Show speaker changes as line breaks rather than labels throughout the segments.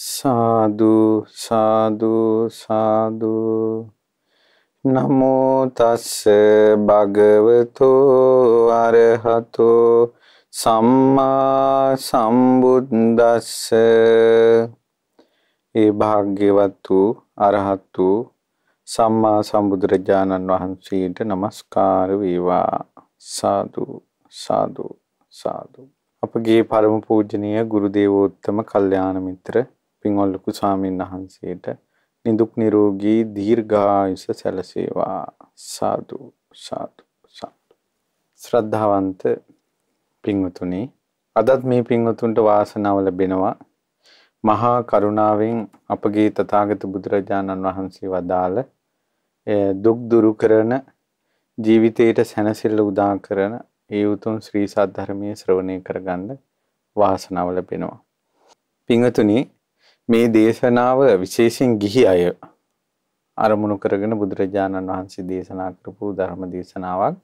සාදු සාදු සාදු නමෝ තස්ස භගවතෝ අරහතෝ සම්මා සම්බුද්දස්ස ඒ භාග්‍යවත්තු අරහත්තු සම්මා සම්බුදුරජාණන් වහන්සේට নমස්කාර වේවා සාදු සාදු සාදු අපගේ පරම පූජනීය ගුරු දේවෝත්තම කල්යාණ මිත්‍ර පින්වල් ලොකු ස්වාමීන් වහන්සේට නිදුක් නිරෝගී දීර්ඝායුෂ සැලසේවා සාදු සාදු සාදු ශ්‍රද්ධාවන්ත පින්වතුනි අදත් මේ පින්වතුන්ට වාසනාව ලැබෙනවා මහා කරුණාවෙන් අපගේ තථාගත බුදුරජාණන් වහන්සේ වදාළ දුක් දුරු කරන ජීවිතයට සැනසෙල්ල උදා කරන ඒ උතුම් ශ්‍රී සද්ධර්මයේ ශ්‍රවණය කරගන්න වාසනාව ලැබෙනවා. පින්වතුනි මේ දේශනාව විශේෂයෙන් ගිහි අය අරමුණු කරගෙන බුදුරජාණන් වහන්සේ දේශනා කරපු ධර්ම දේශනාවක්.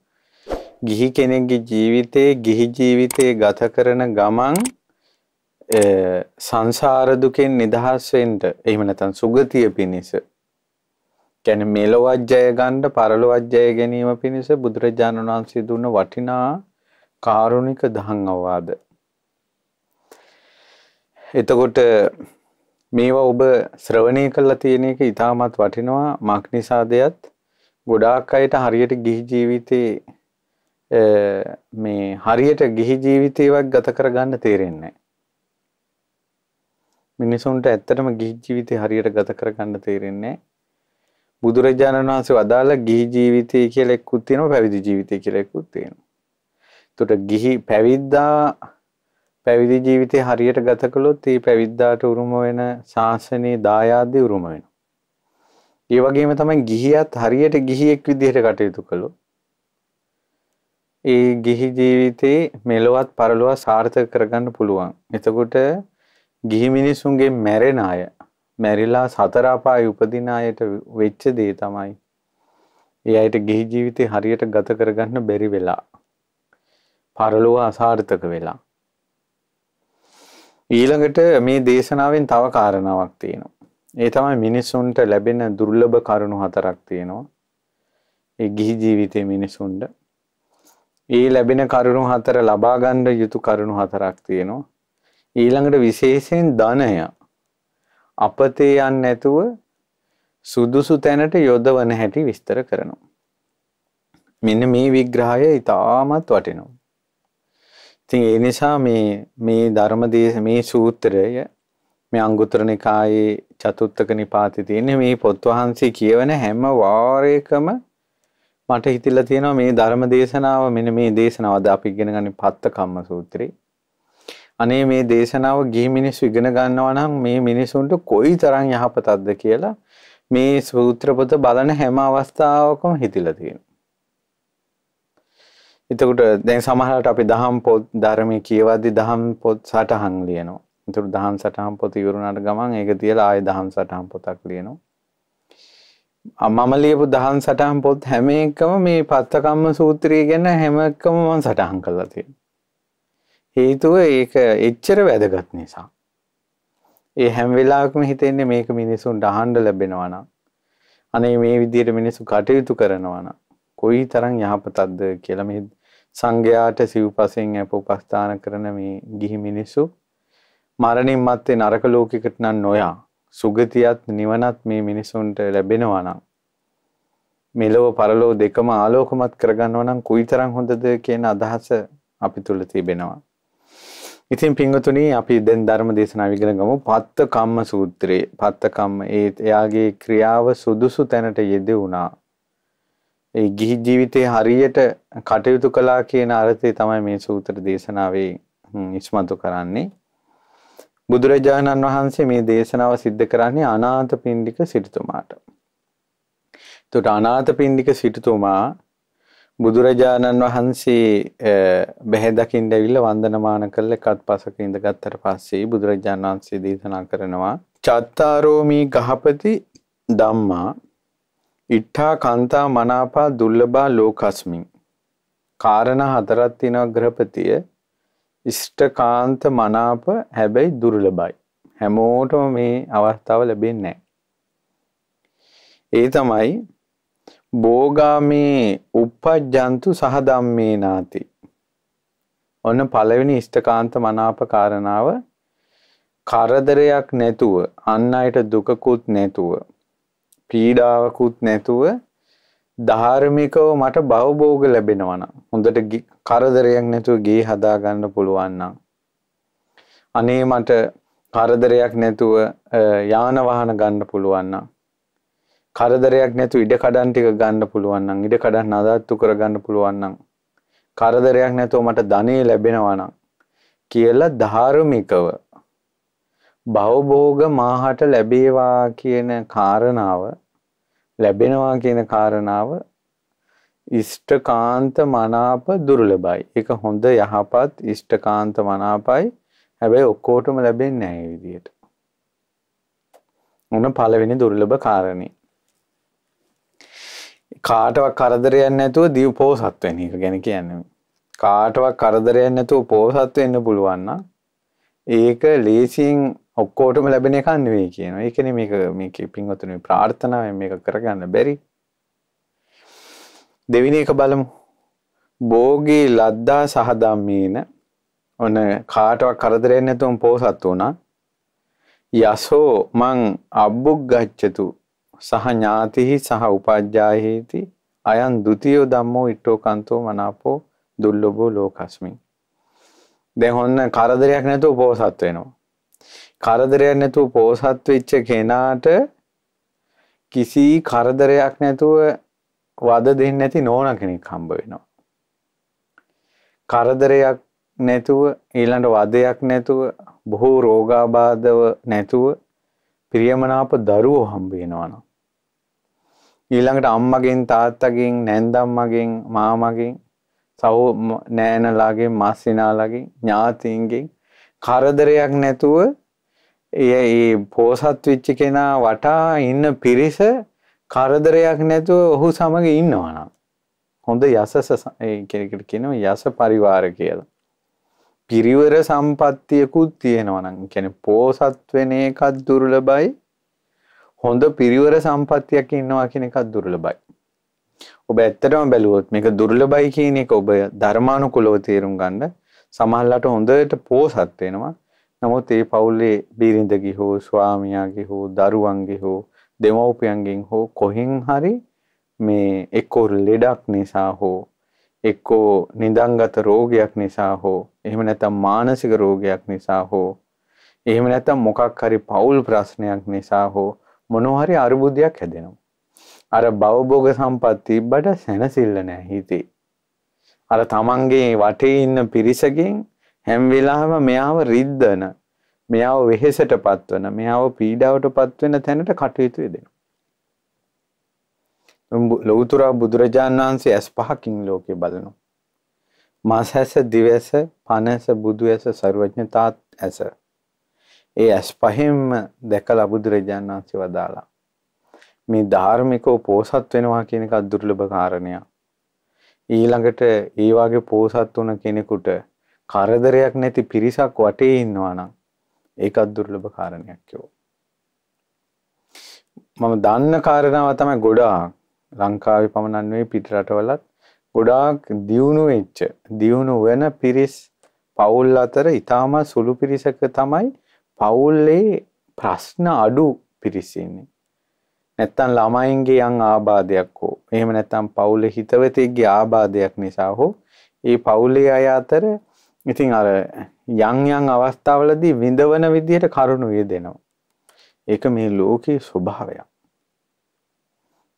ගිහි කෙනෙක්ගේ ජීවිතේ ගිහි ජීවිතේ ගත කරන ගමන් සංසාර දුකෙන් නිදහස් වෙන්න එහෙම නැත්නම් සුගතිය පිණිස කියන්නේ මෙලොවත් ජය ගන්න පරලොවත් ජය ගැනීම පිණිස බුදුරජාණන් වහන්සේ දුන්න වටිනා කාරුණික දහම් අවවාද. එතකොට මේවා ඔබ ශ්‍රවණය කරලා තියෙන එක ඉතාමත් වටිනවා මක් නිසාදයත් ගොඩාක් අයට හරියට ගිහි ජීවිතේ මේ හරියට ගිහි ජීවිතේවක් ගත කරගන්න තේරෙන්නේ මිනිසුන්ට ඇත්තටම ගිහි ජීවිතේ හරියට ගත කරගන්න තේරෙන්නේ බුදුරජාණන් වහන්සේ වදාළ ගිහි ජීවිතය කියලා එක්කුත් තියෙනවා පැවිදි ජීවිතය කියලා එක්කුත් තියෙනවා. එතකොට ගිහි පැවිද්දා පැවිදි ජීවිතය හරියට ගත කළොත් ඒ පැවිද්දාට උරුම වෙන ශාසනයේ දායාදේ උරුම වෙනවා. ඒ වගේම තමයි ගිහියත් හරියට ගිහියෙක් විදිහට කටයුතු කළොත් ඒ ගිහි ජීවිතේ මෙලොවත් පරලොවත් සාර්ථක කරගන්න පුළුවන්. එතකොට ගිහි මිනිසුන්ගේ මැරෙන අය මැරිලා සතර අපායේ උපදින අයට වෙච්ච දේ තමයි ඒ අයට ගිහි ජීවිතේ හරියට ගත කරගන්න බැරි වෙලා පරලොව අසාර්ථක වෙලා ඊළඟට මේ දේශනාවෙන් තව කාරණාවක් තියෙනවා. ඒ තමයි මිනිසුන්ට ලැබෙන දුර්ලභ කරුණු හතරක් තියෙනවා. ඒ ගිහි ජීවිතයේ මිනිසුන්ට. ඒ ලැබෙන කරුණු හතර ලබා ගන්න යුතු කරුණු හතරක් තියෙනවා. ඊළඟට විශේෂයෙන් ධනය අපතේ යන්නේ නැතුව සුදුසු තැනට යොදවන හැටි විස්තර කරනවා. මෙන්න මේ විග්‍රහය ඉතාමත් වටිනවා. ඉතින් ඒ නිසා මේ මේ ධර්මදේශ මේ සූත්‍රය මේ අංගුත්තර නිකායේ චතුත්ථක නිපාතේ තියෙන මේ පොත් වහන්සේ කියවන හැම වාරයකම මට හිතිලා තියෙනවා මේ ධර්ම දේශනාව මෙන්න මේ දේශනාවද අපි ඉගෙන ගන්න පත්තකම්ම සූත්‍රේ. අනේ මේ දේශනාව ගිහි මිනිස්සු ඉගෙන ගන්නවා නම් මේ මිනිසුන්ට කොයි තරම් යහපතක්ද කියලා මේ සූත්‍ර පොත බලන හැම අවස්ථාවකම හිතිලා තියෙනවා. එතකොට දැන් සමහරට අපි දහම් පොත් ධර්මයේ කියවද්දි දහම් පොත් සටහන් ලියනවා. එතකොට දහම් සටහන් පොත ඉවරුණාට ගමන් ඒක තියලා ආයෙ දහම් සටහන් පොතක් ලියනවා. මම ලියපු දහම් සටහන් පොත් හැම එකම මේ පත්තකම්ම සූත්‍රය ගැන හැම එකම මම සටහන් කරලා තියෙනවා. හේතුව ඒක එච්චර වැදගත් නිසා. ඒ හැම වෙලාවකම හිතෙන්නේ මේක මිනිසුන්ට අහන්න ලැබෙනවා නම් අනේ මේ විදිහට මිනිස්සු කටයුතු කරනවා නම් කොයි තරම් යහපතක්ද කියලා මේ සංඝයාට සිව්පසෙන් අප උපස්ථාන කරන මේ ගිහි මිනිස්සු මරණින් මත්තේ නරක ලෝකයකට නම් නොයා සුගතියත් නිවනත් මේ මිනිසුන්ට ලැබෙනවා නම් මෙලොව පරලොව දෙකම ආලෝකමත් කරගන්නවා නම් කුයිතරම් හොඳද කියන අදහස අපි තුල තිබෙනවා. ඉතින් පින්වතුනි අපි දැන් ධර්ම දේශනාව ඉගෙන ගමු. පත්ත කම්ම සූත්‍රයේ පත්ත කම්ම ඒ එයාගේ ක්‍රියාව සුදුසු තැනට යෙදුණා ඒ ගිහි ජීවිතේ හරියට කටයුතු කළා කියන අර්ථය තමයි මේ සූත්‍ර දේශනාවේ ඉස්මතු කරන්නේ. බුදුරජාණන් වහන්සේ මේ දේශනාව සිද්ධ කරන්නේ අනාථ පින්ඩික සිටුතුමාට. එතකොට අනාථ පින්ඩික සිටුතුමා බුදුරජාණන් වහන්සේ බැහැ දකින්න ඇවිල්ලා වන්දනමාන කළ එකත් පසක ඉඳගත්තර පස්සේ බුදුරජාණන් වහන්සේ දේශනා කරනවා චත්තාරෝමි ගහපති ධම්මා ඉට්ඨා කාන්තා මනාපා දුර්ලභා ලෝකස්මින් කාරණා හතරක් තියෙනවා ග්‍රහපතිය ඉෂ්ඨකාන්ත මනාප හැබැයි දුර්ලභයි හැමෝටම මේ අවස්ථාව ලැබෙන්නේ නැහැ ඒ තමයි බෝගාමේ උපජ්ජන්තු සහදම්මේ නාති. ඔන්න පළවෙනි ඉෂ්ඨකාන්ත මනාප කාරණාව කරදරයක් නැතුව අන් අයට දුකකුත් නැතුව පීඩාවකුත් නැතුව ධාර්මිකව මට බවබෝග ලැබෙනවා නම් හොඳට කරදරයක් නැතුව ගේ හදා ගන්න පුළුවන් නම් අනේ මට කරදරයක් නැතුව යාන වාහන ගන්න පුළුවන් නම් කරදරයක් නැතුව ඉඩ කඩන් ටික ගන්න පුළුවන් නම් ඉඩ කඩන් නඩත්තු කර ගන්න පුළුවන් නම් කරදරයක් නැතුව මට ධනෙ ලැබෙනවා නම් කියලා ධාර්මිකව භවභෝග මාහට ලැබේවා කියන කාරණාව ලැබෙනවා කියන කාරණාව ඉෂ්ඨකාන්ත මනාප දුර්ලභයි. ඒක හොඳ යහපත් ඉෂ්ඨකාන්ත මනාපයි. හැබැයි ඔක්කොටම ලැබෙන්නේ නැහැ විදියට. උන පළවෙනි දුර්ලභ කාරණේ. කාටවත් කරදරයක් නැතුව දිව පෝසත් වෙන එක ගැන කියන්නේ. කාටවත් කරදරයක් නැතුව පෝසත් වෙන්න පුළුවන් නම් ඒක ලේසියෙන් ඔක්කෝටම ලැබෙන එකන්න වේ කියන එකන මේක මේක පින්වතුන ප්‍රාර්ථනාව මේක කරගන්න බැරි දෙවින එක බලමු බෝගේ ලද්දා සහදම්මීන ඔන කාටවක් කරදරෙන් නැතුම් පෝසත් වුණා යසෝ මං අබ්බුක් ගච්චතු සහ ඥාතිහි සහ උපජ්ජායේති අයන් දුතියෝ දම්මෝ ඉට්ටෝ කන්තෝ මනාපෝ දුල්ලොබෝ ලෝකස්මින් දැ හොන්න කරදරයක් නැතුව පෝසත් වෙනවා කරදරයක් නැතුව පෝසත් වෙච්ච කෙනාට කිසි කරදරයක් නැතුව වද දෙන්නේ නැති නෝන කෙනෙක් හම්බ වෙනවා. කරදරයක් නැතුව ඊළඟ වදයක් නැතුව බොහෝ රෝගාබාධව නැතුව ප්‍රියමනාප දරුවෝ හම්බ වෙනවා නම් ඊළඟට අම්මගෙන් තාත්තගෙන් නැන්දම්මගෙන් මාමගෙන් සහෝ නෑනලාගේ මාසිනාලගේ ඥාතීන්ගෙන් කරදරයක් නැතුව ඒ පෝසත් වෙච්ච කෙනා වටා ඉන්න පිරිස කරදරයක් නැතුව ඔහු සමග ඉන්නවනම් හොඳ යසස කෙනෙකුට කියනවා යස පරිවාර කියලා. පිරිවර සම්පත්තියකුත් තියෙනවනම් කියන්නේ පෝසත් වෙන එකක් දුර්ලභයි හොඳ පිරිවර සම්පත්තියක් ඉන්නවා කියන එකක් දුර්ලභයි ඔබ ඇත්තටම බැලුවොත් මේක දුර්ලභයි කියන එක ඔබ ධර්මානුකූලව තේරුම් ගන්න සමහරලාට හොඳට පෝසත් වෙනවා නමුත් ඒ පවුලේ බිරිඳගේ හෝ ස්වාමියාගේ හෝ දරුවන්ගේ හෝ දෙමව්පියන්ගෙන් හෝ කොහෙන් හරි මේ එක්කෝ ලෙඩක් නිසා හෝ එක්කෝ නිදන්ගත රෝගයක් නිසා හෝ එහෙම නැත්නම් මානසික රෝගයක් නිසා හෝ එහෙම නැත්නම් මොකක් හරි පෞල් ප්‍රශ්නයක් නිසා හෝ මොනවා හරි අරුබුදයක් හැදෙනවා. අර භවභෝග සම්පත් තිබ්බට සැනසෙල්ල නැහැ හිතේ. අර තමන්ගේ වටේ ඉන්න පිරිසගෙන් හැම වෙලාවෙම මෙයාව රිද්දන මෙයාව වෙහෙසටපත් වෙන මෙයාව පීඩාවටපත් වෙන තැනට කටයුතු යෙදෙනවා ලෞතර බුදුරජාණන් වහන්සේ ඇස් පහකින් ලෝකේ බලනවා මාස ඇස දිව ඇස පන ඇස බුදු ඇස ਸਰවඥතාත් ඇස ඒ ඇස් පහෙන්ම දැකලා බුදුරජාණන් වහන්සේ වදාලා මේ ධාර්මිකව පෝසත් වෙනවා කියන එක දුර්ලභ කාරණයක් ඊළඟට ඒ වගේ පෝසත් වුණ කෙනෙකුට කරදරයක් නැති පිරිසක් වටේ ඉන්නවා නම් ඒකත් දුර්ලභ කාරණයක් කියෝ. මම දන්න කාරණාව තමයි ගොඩාක් ලංකාවේ පමණක් නෙවෙයි පිට රටවලත් ගොඩාක් දියුණු වෙච්ච දියුණු වෙන පිරිස් පවුල් අතර ඊටාම සුළු පිරිසක තමයි පවුල්ලේ ප්‍රශ්න අඩු පිරිස ඉන්නේ. නැත්තම් ළමයින්ගේ යම් ආබාධයක් හෝ එහෙම නැත්තම් පවුලේ හිතවතෙක්ගේ ආබාධයක් නිසා හෝ ඒ පවුලේ අය අතර ඉතින් අර යං යං අවස්ථාවලදී විඳවන විදිහට කරුණු වේදෙනවා. ඒක මේ ලෝකයේ ස්වභාවයක්.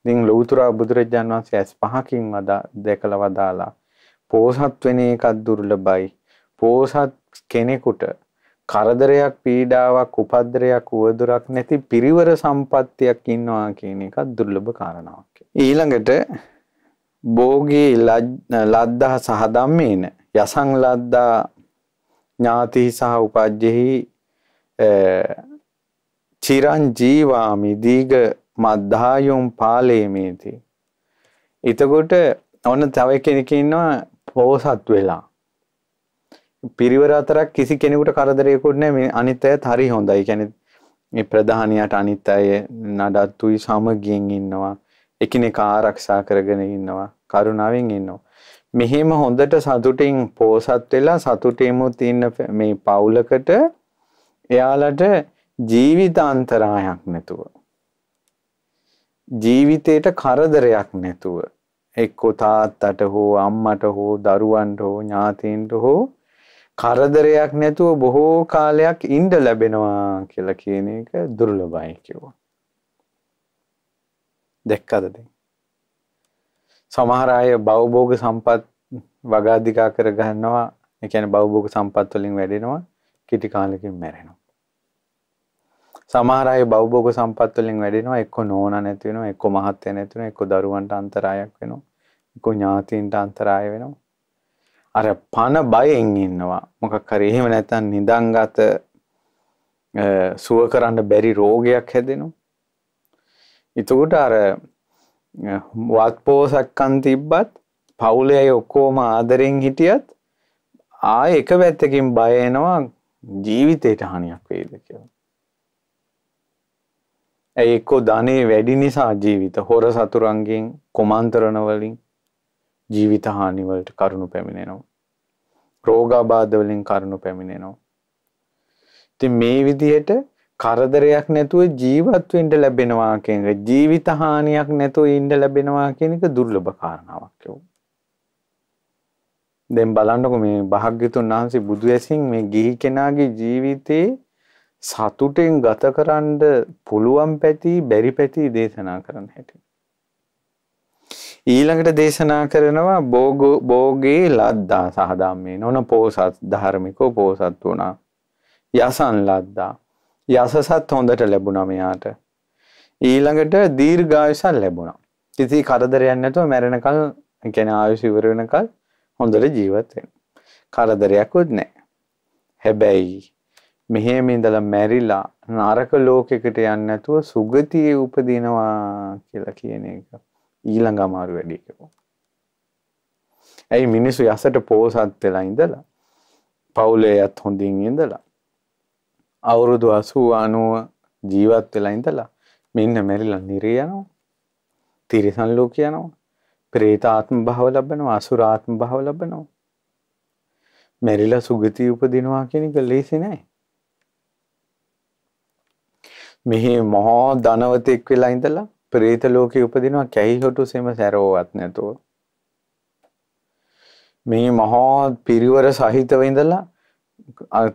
ඉතින් ලෞතර බුදුරජාන් වහන්සේ ඇස් පහකින් වදා දැකලා වදාලා පෝසත් වෙන එකක් දුර්ලභයි. පෝසත් කෙනෙකුට කරදරයක් පීඩාවක් උපද්‍රයක් උවදුරක් නැති පිරිවර සම්පත්තියක් ඉන්නවා කියන එකක් දුර්ලභ කාරණාවක්. ඊළඟට භෝගේ ලද්දා සහ ධම්මේන යසං ලද්දා ඥාති සහ උපජ්ජෙහි චිරං ජීවාමි දීග මද්ධායුම් පාලේමේති. එතකොට ඔන්න තව කෙනෙක් ඉන්නවා පෝසත් වෙලා. පිරිවර අතරක් කිසි කෙනෙකුට කරදරයකුත් නෑ මේ අනිත් අයත් හරි හොඳයි. කියන්නේ මේ ප්‍රධානියාට අනිත් අය නඩත්තුයි සමගියෙන් ඉන්නවා. එකිනෙකා ආරක්ෂා කරගෙන ඉන්නවා. කරුණාවෙන් ඉන්නවා. මෙහෙම හොඳට සතුටින් පෝසත් වෙලා සතුටේමුත් ඉන්න මේ පවුලකට එයාලට ජීවිතාන්තරායක් නැතුව ජීවිතයට කරදරයක් නැතුව එක්කෝ තාත්තට හෝ අම්මට හෝ දරුවන්ට හෝ ඥාතීන්ට හෝ කරදරයක් නැතුව බොහෝ කාලයක් ඉන්න ලැබෙනවා කියලා කියන එක දුර්ලභයි කිව්වා. දැක්කද දැන්? සමහර අය බවභෝග සම්පත් වගාධිකා කර ගන්නවා ඒ කියන්නේ බවභෝග සම්පත් වලින් වැඩෙනවා කිටි කාලෙකින් මැරෙනවා සමහර අය බවභෝග සම්පත් වලින් වැඩෙනවා එක්ක නෝනා නැති වෙනවා එක්ක මහත්තයා නැති වෙනවා එක්ක දරුවන්ට අන්තරායක් වෙනවා එක්ක ඥාතීන්ට අන්තරාය වෙනවා අර පණ බයෙන් ඉන්නවා මොකක් හරි එහෙම නැත්නම් නිදන්ගත සුව කරන්න බැරි රෝගයක් හැදෙනවා එතකොට අර වත්පෝසක්කන් තිබ්බත් පවුලේ අය ඔක්කෝම ආදරෙන් හිටියත් ආය එක පැත්තකින් බයනවා ජීවිතයට හානියක් වේද කියලා. ඇයි එක්කෝ ධනේ වැඩි නිසා ජීවිත හොර සතුරන්ගෙන් කොමන්තරණවලින් ජීවිත හානිවලට කරුණු පැමිණෙනවා. රෝගාබාධවලින් කරුණු පැමිණෙනවා. ඉතින් මේ විදිහට කරදරයක් නැතුව ජීවත් වෙන්න ලැබෙනවා කියන එක ජීවිත හානියක් නැතුව ඉන්න ලැබෙනවා කියන එක දුර්ලභ කාරණාවක් කියෝ. දැන් බලන්නකො මේ භාග්‍යතුන් වහන්සේ බුදු ඇසින් මේ ගිහි කෙනාගේ ජීවිතේ සතුටෙන් ගතකරන්න පුළුවන් පැති බැරි පැති දේශනා කරන හැටි. ඊළඟට දේශනා කරනවා බෝග බෝගේ ලද්දා සහදාම්මේ නොන පෝසත් ධර්මිකෝ පෝසත් වුණා. යසන් ලද්දා යසසත් හොඳට ලැබුණා මෙයාට. ඊළඟට දීර්ඝායුෂක් ලැබුණා. කිසි කරදරයක් නැතුව මැරෙනකල් ඒ කියන්නේ ආයුෂ ඉවර වෙනකල් හොඳට ජීවත් වෙනවා. කරදරයක්වත් නැහැ. හැබැයි මෙහෙම ඉඳලා මැරිලා නරක ලෝකෙකට යන්නේ නැතුව සුගතියේ උපදිනවා කියලා කියන එක ඊළඟ අමාරු වැඩි එකක්. ඇයි මිනිස්සු යසට පෝසත් වෙලා ඉඳලා පවුලේ යත් හොඳින් ඉඳලා අවුරුදු අසූ අනුව ජීවත් වෙලා ඉඳලා මෙන්න මැරිලා නිරේ යනවා. තිරිසන් ලෝක යනවා. ප්‍රේතාත්ම භව ලබනවා, අසුරාත්ම භව ලබනවා. මැරිලා සුගති උපදිනවා කියන එක ලේසි නෑ. මෙහි මහා ධනවතෙක් වෙලා ඉඳලා ප්‍රේත ලෝකේ උපදිනවා කැහි හොටු සෙම සැරෝවත් නැතුව. මේ මහා පිරිවර සහිතව ඉඳලා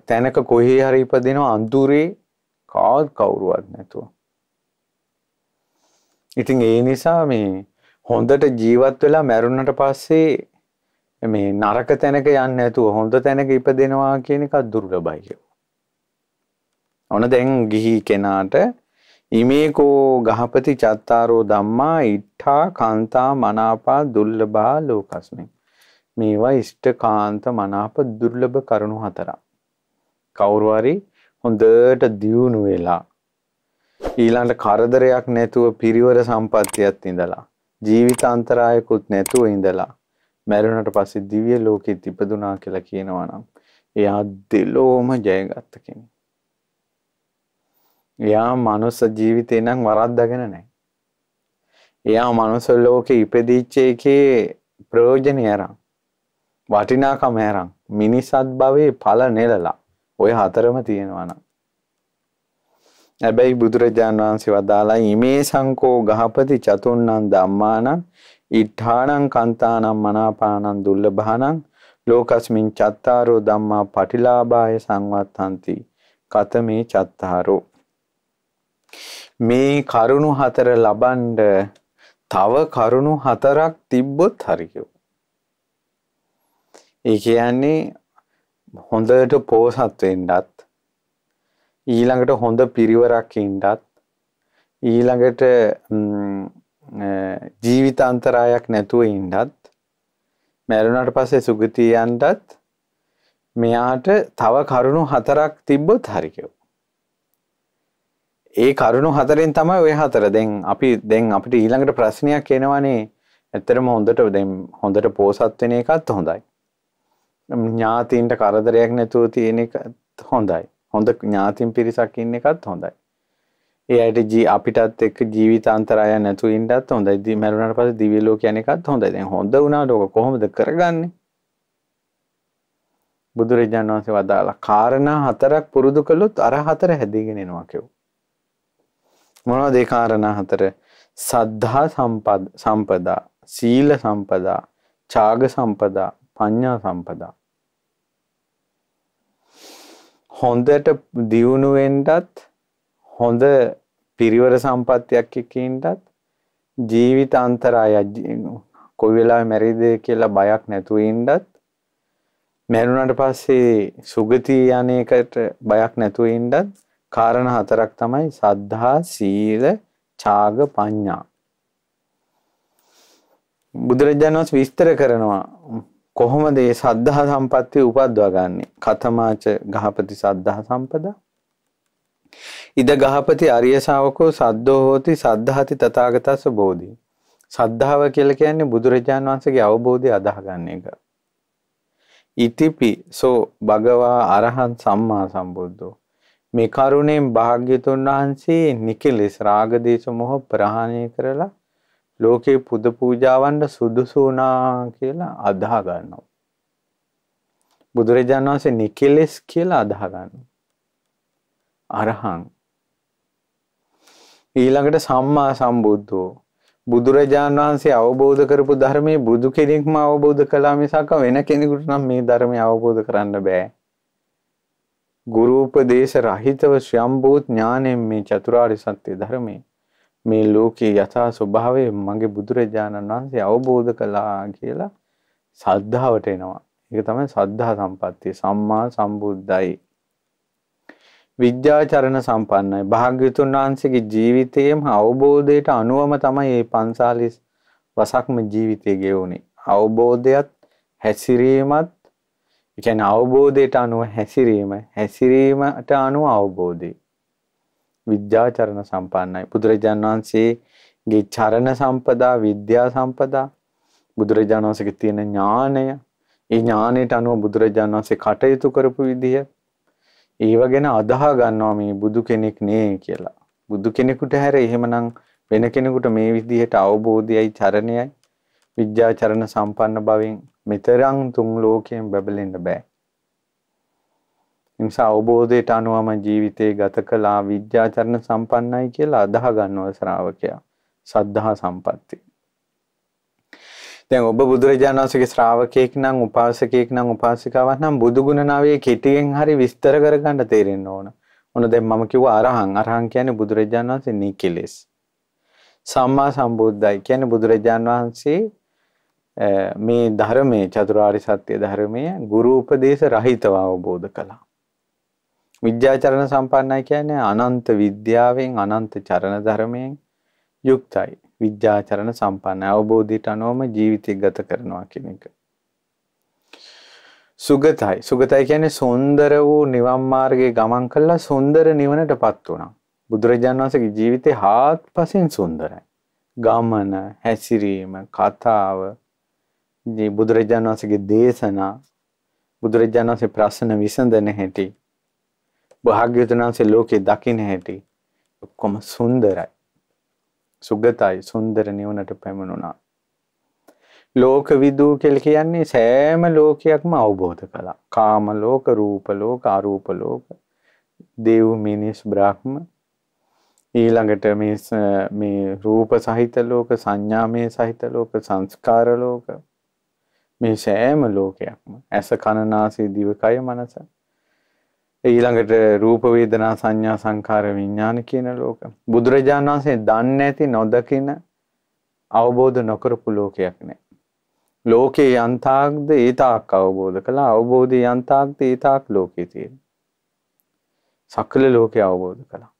තැනක කොහේ හරි ඉපදෙනවා අඳුරේ කාල් කවුරුවත් නැතුව. ඉතින් ඒ නිසා මේ හොඳට ජීවත් වෙලා මැරුණට පස්සේ මේ නරක තැනක යන්න නැතුව හොඳ තැනක ඉපදෙනවා කියන එකත් දුර්ලභයි කියනවා. ඔන දැන් ගිහි කෙනාට ඉමේකෝ ගහපති චත්තාරෝ ධම්මා ඉට්ඨා කාන්තා මනාපා දුර්ලභා ලෝකස්මේ මේවා ඉෂ්ඨකාන්ත මනාප දුර්ලභ කරුණු හතරක්. කවුරු හරි හොඳට දියුණු වෙලා ඊළඟට කරදරයක් නැතුව පිරිවර සම්පත්තියත් ඉඳලා ජීවිත අන්තරායකුත් නැතුව ඉඳලා මැරුණට පස්සේ දිව්‍ය ලෝකෙත් ඉපදුනා කියලා කියනවා නම් එයා දෙලෝම ජයගත්ත කෙනෙක්. එයා මනුස්ස ජීවිතේ නම් වරද්දගෙන නැහැ. එයා මනුස්ස ලෝකේ ඉපදිච්ච එකේ ප්‍රයෝජනය අරන් වටිනාකම ඇරන් මිනිසත් භවයේ ඵල නෙලලා ඔය හතරම තියෙනවා නම් හැබැයි බුදුරජාණන් වහන්සේ වදාලා ඉමේ සංකෝ ගහපති චතුන්නන් ධම්මානං ඉඨාණං කන්තානං මනාපානං දුල්ලභානං ලෝකස්මින් චත්තාරෝ ධම්මා පටිලාභාය සංවත්තන්ති කතමේ චත්තාරෝ මේ කරුණු හතර ලබන්ඩ තව කරුණු හතරක් තිබ්බොත් හරිකෝ ඒ කියන්නේ හොඳට පෝසත් වෙන්නත් ඊළඟට හොඳ පිරිවරක් ඉන්නත් ඊළඟට ජීවිත අන්තරායක් නැතුව ඉන්නත් මැරුණට පස්සේ සුගතිය යන්නත් මෙයාට තව කරුණු හතරක් තිබ්බොත් හරි කියෝ. ඒ කරුණු හතරෙන් තමයි ඔය හතර දැන් අපි දැන් අපිට ඊළඟට ප්‍රශ්නයක් එනවනේ ඇත්තටම හොඳට දැන් හොඳට පෝසත් වෙන එකත් හොඳයි. ඥාතීන්ට කරදරයක් නැතුව තියෙන එක හොඳයි. හොඳ ඥාතින් පිරිසක් ඉන්න එකත් හොඳයි. ඒ අයට ජී අපිටත් එක්ක ජීවිත අන්තරාය නැතු ඉන්නත් හොඳයි. ඉතින් මරුණාට පස්සේ දිව්‍ය ලෝක යන එකත් හොඳයි. දැන් හොඳ වුණාට ඔක කොහොමද කරගන්නේ? බුදුරජාණන් වහන්සේ වදාලා කාරණා හතරක් පුරුදු කළොත් අර හතර හැදීගෙන එනවා කියෝ. මොනවද ඒ කාරණා හතර? සද්ධා සම්පද සම්පදා, සීල සම්පදා, ඡාග සම්පදා, පඤ්ඤා සම්පදා. හොඳට දියුණුවෙන්ටත් හොඳ පිරිවර සම්පත්තියක් එක්කන්ටත් ජීවිත අන්තරාය කොයි වෙලාවෙ මැරෙයිද කියලා බයක් නැතුව ඉන්නත් මැරුණාට පස්සේ සුගතිය යන්නේකට බයක් නැතුව ඉන්නත් කාරණා හතරක් තමයි සද්ධා සීල ඡාග පඤ්ඤා බුදුරජාණන් වහන්සේ විස්තර කරනවා කොහොමද මේ සද්ධා සම්පත්තිය උපද්වා ගන්නෙ? කතමාච ගහපති සද්ධා සම්පදා. ඉද ගහපති අරිය ශාවකෝ සද්දෝ හෝති සද්ධාති තථාගතස්ස බෝධි. සද්ධාව කියලා කියන්නේ බුදුරජාන් වහන්සේගේ අවබෝධය අදාහගන්න එක. ඉතිපි සෝ භගවා අරහං සම්මා සම්බුද්ධෝ මේ කරුණෙන් භාග්‍යතුන් වහන්සේ නිකලෙස් රාගදේශ මොහ ප්‍රහාණය කරලා ලෝකේ පුද පූජාවන්ට සුදුසු වුණා කියලා අදහා ගන්නවා. බුදුරජාණන් වහන්සේ නිකෙලස් කියලා අදහා ගන්නවා. අරහං ඊළඟට සම්මා සම්බුද්ධෝ බුදුරජාණන් වහන්සේ අවබෝධ කරපු ධර්මයේ බුදු කෙනෙක්ම අවබෝධ කළා මිසක් වෙන කෙනෙකුට නම් මේ ධර්මය අවබෝධ කරන්න බෑ. ගුරු උපදේශ රහිතව ස්වයම්බූත් ඥාණයෙන් මේ චතුරාර්ය සත්‍ය ධර්මයේ මේ ලෝකේ යථා ස්වභාවය මගේ බුදුරජාණන් වහන්සේ අවබෝධ කළා කියලා සද්ධාවට එනවා. ඒක තමයි සද්ධා සම්පත්තිය. සම්මා සම්බුද්ධයි. විද්‍යාචරණ සම්පන්නයි. භාග්‍යතුන් වහන්සේගේ ජීවිතයේම අවබෝධයට අනුවම තමයි මේ 45 වසක්ම ජීවිතය ගෙවුනේ. අවබෝධයත් හැසිරීමත් ඒ කියන්නේ අවබෝධයට අනුව හැසිරීම හැසිරීමට අනුව අවබෝධය විද්‍යාචරණ සම්පන්නයි. බුදුරජාන් වහන්සේගේ චරණ සම්පදා විද්‍යා සම්පදා බුදුරජාණන් වහන්සේගේ තියෙන ඥාණය ඒ ඥාණයට අනුව බුදුරජාණන් වහන්සේ කටයුතු කරපු විදිය ඒව ගැන අදාහ ගන්නවා මේ බුදු කෙනෙක් නේ කියලා. බුදු කෙනෙකුට හැර එහෙමනම් වෙන කෙනෙකුට මේ විදිහට අවබෝධයයි චරණයයි විද්‍යාචරණ සම්පන්න බවෙන් මෙතරම් තුන් ලෝකයෙන් බබලෙන්න බෑ. නිසා අවබෝධයට අනුවම ජීවිතේ ගත කළා විද්‍යාචරණ සම්පන්නයි කියලා අදාහ ගන්නවා ශ්‍රාවකයා. සද්ධා සම්පatti. දැන් ඔබ බුදුරජාණන් වහන්සේගේ ශ්‍රාවකයෙක් නම් උපාසකයෙක් නම් උපාසිකාවක් නම් බුදුගුණ නවයේ කෙටියෙන් හරි විස්තර කරගන්න තේරෙන්න ඕන. ඔන්න දැන් මම කිව්වා අරහං. අරහං කියන්නේ බුදුරජාණන් වහන්සේ නිකලෙස්. සම්මා සම්බුද්ධයි කියන්නේ බුදුරජාණන් වහන්සේ මේ ධර්මයේ චතුරාර්ය සත්‍ය ධර්මයේ ගුරු උපදේශ රහිතව අවබෝධ කළා. විද්‍යාචරණ සම්පන්නයි කියන්නේ අනන්ත විද්‍යාවෙන් අනන්ත චරණ ධර්මයෙන් යුක්තයි. විද්‍යාචරණ සම්පන්නයි. අවබෝධයට අනුවම ජීවිතය ගත කරනවා කියන එක. සුගතයි. සුගතයි කියන්නේ සුන්දර වූ නිවන් මාර්ගයේ ගමන් කළා සුන්දර නිවනටපත් වුණා. බුදුරජාණන් වහන්සේගේ ජීවිතේ හාත්පසින් සුන්දරයි. ගමන, හැසිරීම, කතාව, බුදුරජාණන් වහන්සේගේ දේශනා, බුදුරජාණන් වහන්සේ ප්‍රශ්න විසඳන හැටි භාග්‍යවතුන් වහන්සේ ලෝකේ දකින්න හැටි ඔක්කොම සුන්දරයි. සුගතයි සුන්දර නිවනට පැමිණුණා. ලෝක විදූ කියලා කියන්නේ සෑම ලෝකයක්ම අවබෝධ කළා. කාම ලෝක, රූප ලෝක, අරූප ලෝක, දේව් මිනිස් බ්‍රහ්ම ඊළඟට මේ මේ රූප සහිත ලෝක, සංඥාමය සහිත ලෝක, සංස්කාර ලෝක මේ සෑම ලෝකයක්ම ඇස කන නාසය දිව කය මනස ඊළඟට රූප වේදනා සංඥා සංකාර විඥාන කියන ලෝක බුදුරජාණන් වහන්සේ දන්නේ නැති නොදකින අවබෝධ නොකරපු ලෝකයක් නෑ ලෝකේ යන්තාක්ද ඊතාක් අවබෝධ කළා අවබෝධය යන්තාක්ද ඊතාක් ලෝකේ තියෙන සකල ලෝකේ අවබෝධ කළා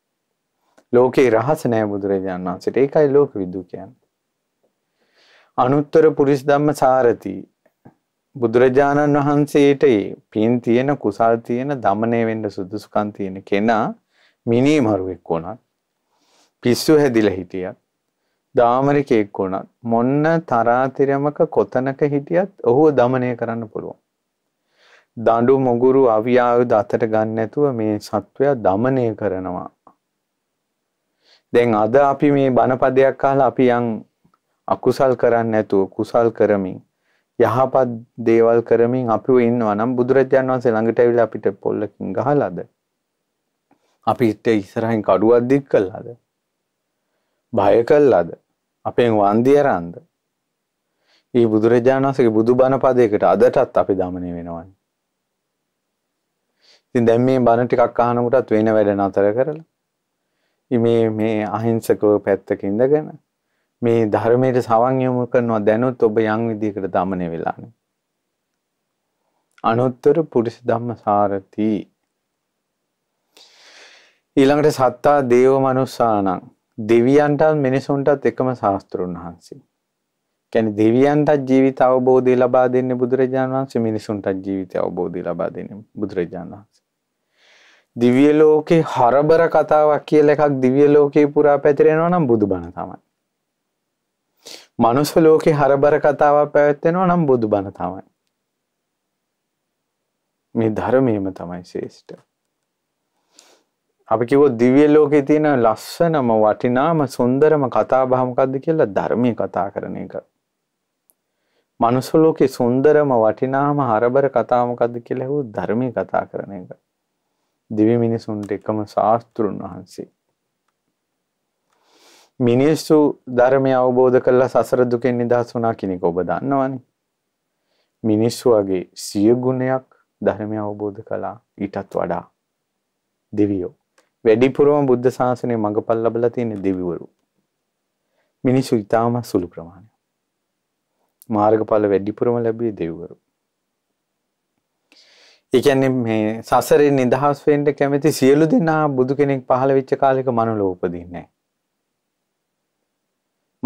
ලෝකේ රහස නෑ බුදුරජාණන් වහන්සේට ඒකයි ලෝක විදු කියන්නේ අනුත්තර පුරිස ධම්ම සාරති බුදුරජාණන් වහන්සේට පින් තියෙන කුසල් තියෙන দমনය වෙන්න සුදුසුකම් තියෙන කෙනා මිනිමරුවෙක් වුණත් පිස්සු හැදිලා හිටියත් දාමරිකෙක් වුණත් මොන්න තරාතිරමක කොතනක හිටියත් ඔහුව দমনය කරන්න පුළුවන්. දඬු මොගුරු අවියායුධ අතට ගන්න නැතුව මේ සත්වයා দমনය කරනවා. දැන් අද අපි මේ බණපදයක් අහලා අපි යම් අකුසල් කරන්නේ නැතුව කුසල් කරමින් යහපත් දේවල් කරමින් අපිව ඉන්නවා නම් බුදුරජාන් වහන්සේ ළඟට ඇවිල්ලා අපිට පොල්ලකින් ගහලාද? අපිට ඉස්සරහින් කඩුවක් දික් කළාද? බය කළාද? අපෙන් වන්දි අරන්ද? මේ බුදුරජාණන් වහන්සේගේ බුදුබණ පදයකට අදටත් අපි දමණය වෙනවනේ. ඉතින් දැන් මේ බණ ටිකක් අහන කොටත් වෙන වැඩ නතර කරලා මේ මේ අහිංසකව පැත්තක ඉඳගෙන මේ ධර්මයට සවන් යොමු කරනවා දැනුත් ඔබ යම් විදිහකට দমনය වෙලානේ. අනුත්තර පුරිස ධම්මසාරති. ඊළඟට සත්තා දේව මනුස්සානං දෙවියන්ටත් මිනිසුන්ටත් එකම ශාස්ත්‍රුන් වහන්සේ. කියන්නේ දෙවියන්ටත් ජීවිත අවබෝධය ලබා දෙන්නේ බුදුරජාණන් වහන්සේ මිනිසුන්ටත් ජීවිත අවබෝධය ලබා දෙන්නේ බුදුරජාණන් වහන්සේ. දිව්‍ය ලෝකේ හරබර කතාවක් කියලා එකක් දිව්‍ය ලෝකේ පුරා පැතිරෙනවා නම් බුදුබණ තමයි. මනුස්ස ලෝකෙ හරබර කතාවක් පැවැත්වෙනවා නම් බුදු බණ තමයි. මේ ධර්මයම තමයි ශේෂ්ඨ. අපි කිව්වොත් දිව්‍ය ලෝකේ තියෙන ලස්සනම වටිනාම සුන්දරම කතා බහ මොකද්ද කියලා ධර්මයේ කතා කරන එක. මනුස්ස ලෝකේ සුන්දරම වටිනාම හරබර කතා මොකද්ද කියලා හෙව්වොත් ධර්මයේ කතා කරන එක. දිව්‍ය මිනිසුන්ට එකම ශාස්ත්‍රුන් වහන්සේ මිනිස්සු ධර්මය අවබෝධ කරලා සසර දුකෙන් නිදහස් වුණා කියන එක ඔබ දන්නවනේ. මිනිස්සුගේ සිය ගුණයක් ධර්මය අවබෝධ කළා ඊටත් වඩා දෙවියෝ. වැඩිපුරම බුද්ධ ශාසනය මඟපල් ලබලා තියෙන දෙවිවරු. මිනිස්සු ඉතාම සුළු ප්‍රමාණයක්. මාර්ගඵල වැඩිපුරම ලැබුවේ දෙවිවරු. ඒ කියන්නේ මේ සසරෙන් නිදහස් වෙන්න කැමති සියලු දෙනා බුදු කෙනෙක් පහළ වෙච්ච කාලෙක මනුලෝ උපදින්නේ නැහැ.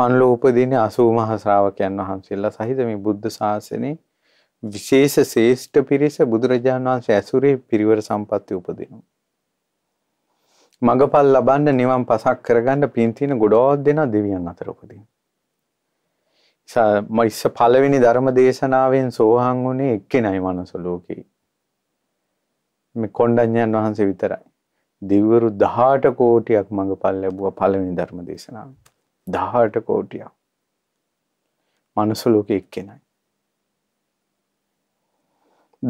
මන්ලෝ උපදින 80 මහ ශ්‍රාවකයන් වහන්සේලා සහිත මේ බුද්ධ ශාසනයේ විශේෂ ශේෂ්ඨ පිරිස බුදුරජාණන් වහන්සේ ඇසුරේ පිරිවර සම්පatti උපදිනවා. මඟපල් ලබන්න නිවන් පසක් කරගන්න පින් තියෙන ගොඩක් දෙනා දෙවියන් අතර උපදිනවා. මයිස්ස පළවෙනි ධර්ම දේශනාවෙන් සෝහන් වුණේ එක්කෙනයි මනුස්ස ලෝකේ. මේ කොණ්ඩඤ්ඤයන් වහන්සේ විතරයි. දිව්‍යවරු 18 කෝටියක් මඟපල් ලැබුවා පළවෙනි ධර්ම දේශනාවෙන්. දහට කෝටියක් මනුස්ස ලෝක එක්කෙනයි.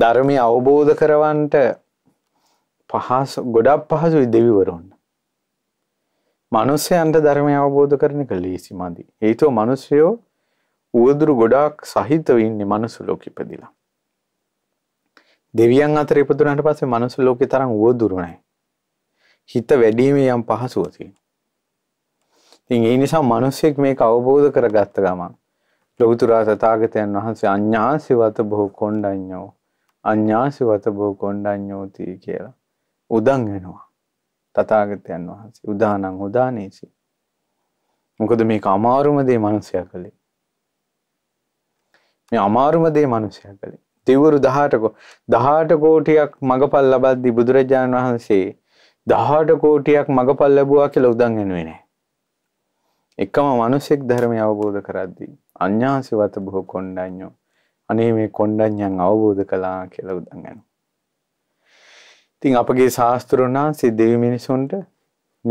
ධර්මය අවබෝධ කරවන්ට පහස ගොඩක් පහසුයි දෙවිවරුන්න. මනුස්සයන්ට ධර්මය අවබෝධ කරන එක ලේසි මදි. ඒතුව මනුස්සයෝ උවදුරු ගොඩාක් සහිතව ඉන්නේ මනුස්ස ලෝක ඉපදිලා. දෙවියන් අතර ඉපදුනට පස්සේ මනුස්ස ලෝකේ තරම් උවදුරු නැහැ. හිත වැඩීමේ යම් පහසුව තියෙනවා. තින් ඒ නිසා මනුස්සෙක් මේක අවබෝධ කරගත්ත ගමන් ලොහුතුරා තථාගතයන් වහන්සේ අඤ්ඤාසිවත බොහෝ කොණ්ඩඤ්ඤෝ අඤ්ඤාසිවත බොහෝ කොණ්ඩඤ්ඤෝති කියලා උදන් වෙනවා තථාගතයන් වහන්සේ උදානං උදානේසි මොකද මේක අමාරුම දේ මනුස්සයා කළේ මේ අමාරුම දේ මනුස්සයා කළේ දෙවරු 18 18 කෝටියක් මගපල් ලබද්දී බුදුරජාණන් වහන්සේ 18 කෝටියක් මගපල් ලැබුවා කියලා උදන් වෙනුවේ නැහැ එකම මිනිසෙක් ධර්මය අවබෝධ කරද්දී අඤ්ඤාසිවත බොහෝ කොණ්ඩඤ්ඤෝ අනේ මේ කොණ්ඩඤ්ඤන් අවබෝධ කළා කියලා උදන් යනවා. ඉතින් අපගේ ශාස්ත්‍රෝණාන්සේ දෙවි මිනිසුන්ට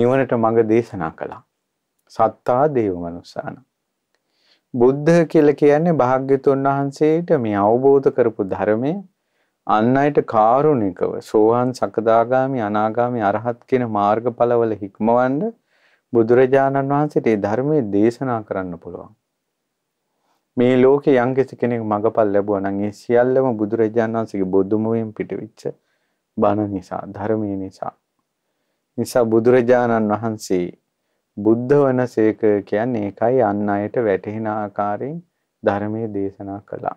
නිවනට මඟ දේශනා කළා. සත්තා දේව මනුස්සාන. බුද්ධ කියලා කියන්නේ භාග්‍යතුන් වහන්සේට මේ අවබෝධ කරපු ධර්මය අන් අයට කාරුණිකව සෝහන් සකදාගාමි අනාගාමි අරහත් කියන මාර්ගඵලවල හික්මවන්නේ බුදුරජාණන් වහන්සේට ඒ ධර්මයේ දේශනා කරන්න පුළුවන්. මේ ලෝකේ යම්කිසි කෙනෙක් මඟපල් ලැබුවා නම් ඒ සියල්ලම බුදුරජාණන් වහන්සේගේ බොදුමුවෙන් පිටවිච්ච බණ නිසා, ධර්මයේ නිසා. නිසා බුදුරජාණන් වහන්සේ බුද්ධ වනසේක කියන්නේ ඒකයි අන් අයට වැටහෙන ආකාරයෙන් ධර්මයේ දේශනා කළා.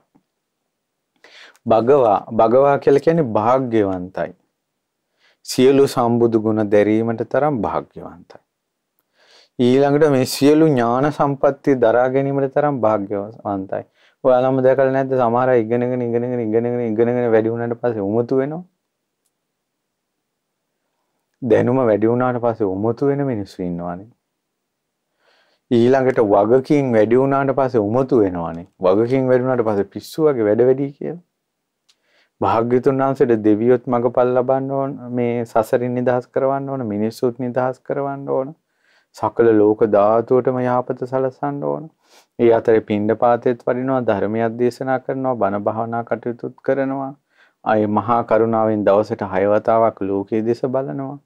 භගවා භගවා කියලා කියන්නේ භාග්‍යවන්තයි. සියලු සම්බුදු ගුණ දැරීමට තරම් භාග්‍යවන්තයි. ඊළඟට මේ සියලු ඥාන සම්පත්තිය දරා ගැනීමට තරම් භාග්‍යවන්තයි. ඔයාලම දැකලා නැද්ද සමහර අය ඉගෙනගෙන ඉගෙනගෙන ඉගෙනගෙන ඉගෙනගෙන වැඩි වුණාට පස්සේ උමතු වෙනවා. දැනුම වැඩි වුණාට පස්සේ උමතු වෙන මිනිස්සු ඉන්නවානේ. ඊළඟට වගකින් වැඩි වුණාට පස්සේ උමතු වෙනවනේ. වගකින් වැඩි වුණාට පස්සේ පිස්සු වගේ වැඩ වැඩි කියලා. භාග්‍යතුන් වහන්සේට දෙවියොත් මඟපල් ලබන්න ඕන, මේ සසරින් නිදහස් කරවන්න ඕන, මිනිස්සුත් නිදහස් කරවන්න ඕන. සකල ලෝක ධාතුවටම යහපත සලසන්න ඕන. ඒ අතරේ පින්ඩපාතෙත් වඩිනවා ධර්මයක් දේශනා කරනවා බණ භාවනා කටයුතුත් කරනවා. අය මහා කරුණාවෙන් දවසට 6 වතාවක් ලෝකයේ දෙස බලනවා.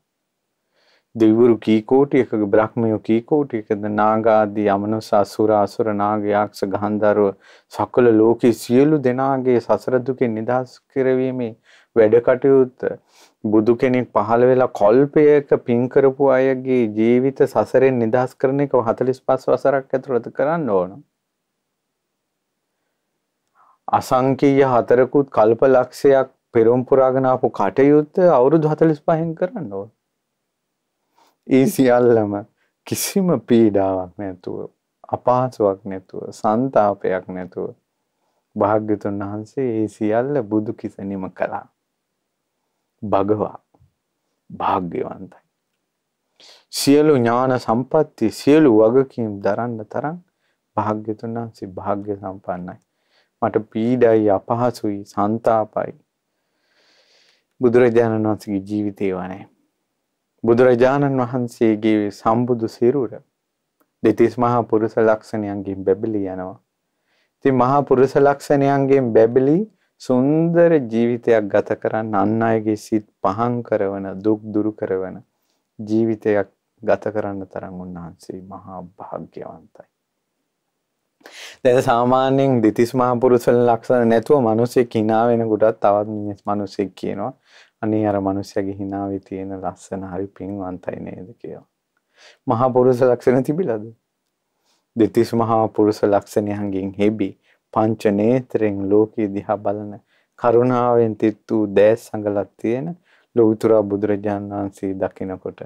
දෙවිවරු කී කෝටියක බ්‍රහ්මයෝ කී කෝටියකද නාගාදී යමනුස අසුර අසුර නාග යක්ෂ ගන්ධර්ව සකල ලෝකේ සියලු දෙනාගේ සසර දුකෙන් නිදහස් කරවීමේ වැඩ කටයුත්ත බුදු කෙනෙක් පහළ වෙලා කල්පයක පින් කරපු අයගේ ජීවිත සසරෙන් නිදහස් කරන එක 45 වසරක් ඇතුළත කරන්න ඕන. අසංකීය හතරකුත් කල්ප ලක්ෂයක් පෙරම් පුරාගෙන ආපු කටයුත්ත අවුරුදු 45න් කරන්න ඕන. ඒ සියල්ලම කිසිම පීඩාවක් නැතුව, අපහසුාවක් නැතුව, ਸੰతాපයක් නැතුව භාග්‍යතුන් වහන්සේ ඒ සියල්ල බුදු කිසණිම කළා. භගවා භාග්‍යවන්තයි. සියලු ඥාන සම්පත්තිය සියලු වගකීම් දරන්න තරම් භාග්‍යතුන් වහන්සේ භාග්‍ය සම්පන්නයි. මට පීඩයි අපහසුයි සන්තාපයි. බුදුරජාණන් වහන්සේගේ ජීවිතේ වනේ. බුදුරජාණන් වහන්සේගේ සම්බුදු සිරුර දෙතිස් මහා පුරුෂ ලක්ෂණයන්ගෙන් බැබලී යනවා. ඉතින් මහා පුරුෂ ලක්ෂණයන්ගෙන් බැබලී සුන්දර ජීවිතයක් ගත කරන්න අන් අයගේ සිත් පහන් කරවන දුක් දුරු කරවන ජීවිතයක් ගත කරන්න තරම් උන්වහන්සේ මහා භාග්‍යවන්තයි. දැන් සාමාන්‍යයෙන් දෙතිස් මහා පුරුෂල ලක්ෂණ නැතුව මිනිස්සෙක් hina වෙනකොටත් තවත් මිනිස්සෙක් කියනවා අනේ අර මිනිස්සයාගේ hina වෙ තියෙන ලස්සන හරි පින්වන්තයි නේද කියලා. මහා පුරුෂ ලක්ෂණ තිබිලාද? දෙතිස් මහා පුරුෂ ලක්ෂණ යංගෙන් හෙබි පංච නේත්‍රෙන් ලෝකයේ දිහා බලන කරුණාවෙන් තිත් වූ දැස් සඟලක් තියෙන ලෞතර බුදුරජාන් වහන්සේ දකිනකොට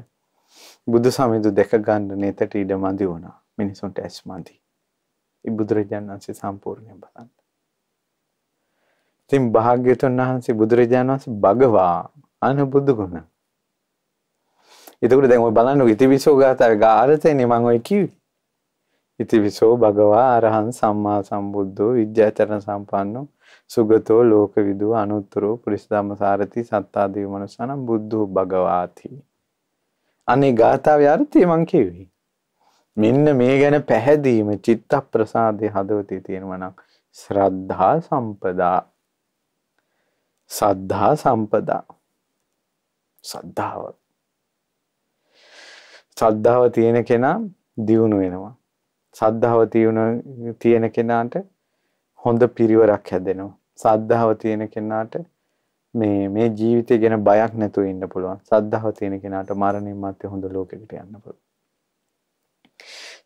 බුදු සමිඳු දැක ගන්න නේතට ඉඩ මදි වුණා. මිනිසුන්ට ඇස් මදි. ඒ බුදුරජාන් වහන්සේ සම්පූර්ණයෙන් බලන්න. ඉතින් භාග්‍යතුන් වහන්සේ බුදුරජාන් වහන්සේ භගවා අනුබුදු ගුණ. එතකොට දැන් ඔය බලන්නකො ඉතිවිසෝ ගාථාවේ ගාර්ථයනේ මම ඔය කිව්වේ. ඉතිවිසෝ භගවා අරහං සම්මා සම්බුද්ධෝ විද්‍යාචරණ සම්පන්නෝ සුගතෝ ලෝකවිදු අනුත්තරෝ පුරිස ධම්මසාරති සත්තා දේව මනුස්සානම් බුද්ධෝ භගවාති අනේ ගාථාවේ අර්ථය මං කියුවේ මෙන්න මේ ගැන පැහැදීම චිත්ත ප්‍රසාදේ හදවතේ තියෙනවා නම් ශ්‍රද්ධා සම්පදා සද්ධා සම්පදා සද්ධාව සද්ධාව තියෙන කෙනා දියුණු වෙනවා සද්ධාව තියෙන තියෙන කෙනාට හොඳ පිරිවරක් හැදෙනවා. සද්ධාව තියෙන කෙනාට මේ මේ ජීවිතය ගැන බයක් නැතුව ඉන්න පුළුවන්. සද්ධාව තියෙන කෙනාට මරණින් මත්තේ හොඳ ලෝකෙකට යන්න පුළුවන්.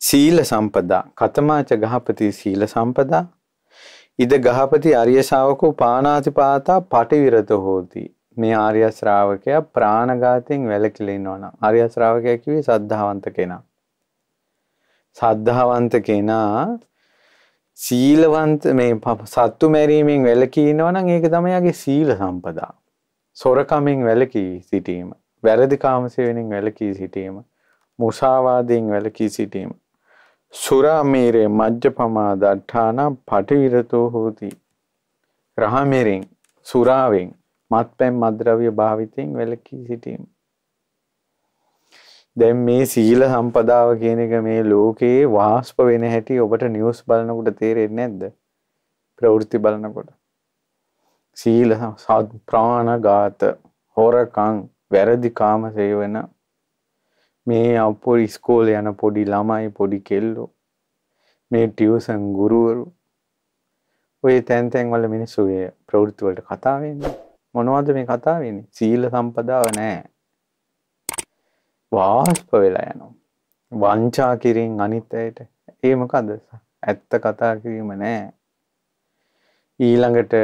සීල සම්පදා කතමාච ගහපති සීල සම්පදා ඉද ගහපති අරිය ශාවකෝ පාණාතිපාතා පටිවිරත හෝති මේ ආර්ය ශ්‍රාවකයා ප්‍රාණඝාතයෙන් වැළකීලා ඉන්නවා නම් ආර්ය ශ්‍රාවකයා කිව්වේ සද්ධාවන්ත කෙනා සද්ධාවන්ත කෙනා සීලවන්ත මේ සත්තු මැරීමෙන් වැලකී ඉනවනම් ඒක තමයි යාගේ සීල සම්පදා. සොරකමින් වැලකී සිටීම, වැරදි කාමසේවණෙන් වැලකී සිටීම, මුසාවාදයෙන් වැලකී සිටීම. සුරාමීරේ මජ්ජපමා දඨාන පටිවිරතෝ හෝති. රහමෙරින් සුරාවෙන් මත්පැන් මද්‍රව්‍ය භාවිතයෙන් වැලකී සිටීම. දැන් මේ සීල සම්පදාව කියන එක මේ ලෝකයේ වාස්ප වෙන හැටි ඔබට නිවස් බලනකොට තේරෙන්නේ නැද්ද? ප්‍රවෘත්ති බලනකොට. සීල ප්‍රාණඝාත හොරකම් වැරදි කාම සේවන මේ අපොරි ඉස්කෝලේ යන පොඩි ළමයි පොඩි කෙල්ලෝ මේ ටියුසන් ගුරුවරු ඔය තැන් තැන් වල මිනිස්සු ඒ ප්‍රවෘත්ති වලට කතා වෙන්නේ මොනවද මේ කතා වෙන්නේ සීල සම්පදාව නැහැ වාෂ්ප වෙලා යනවා. වංචා කිරින් අනිත් අයට. ඒ මොකද? ඇත්ත කතා කිරීම නෑ. ඊළඟට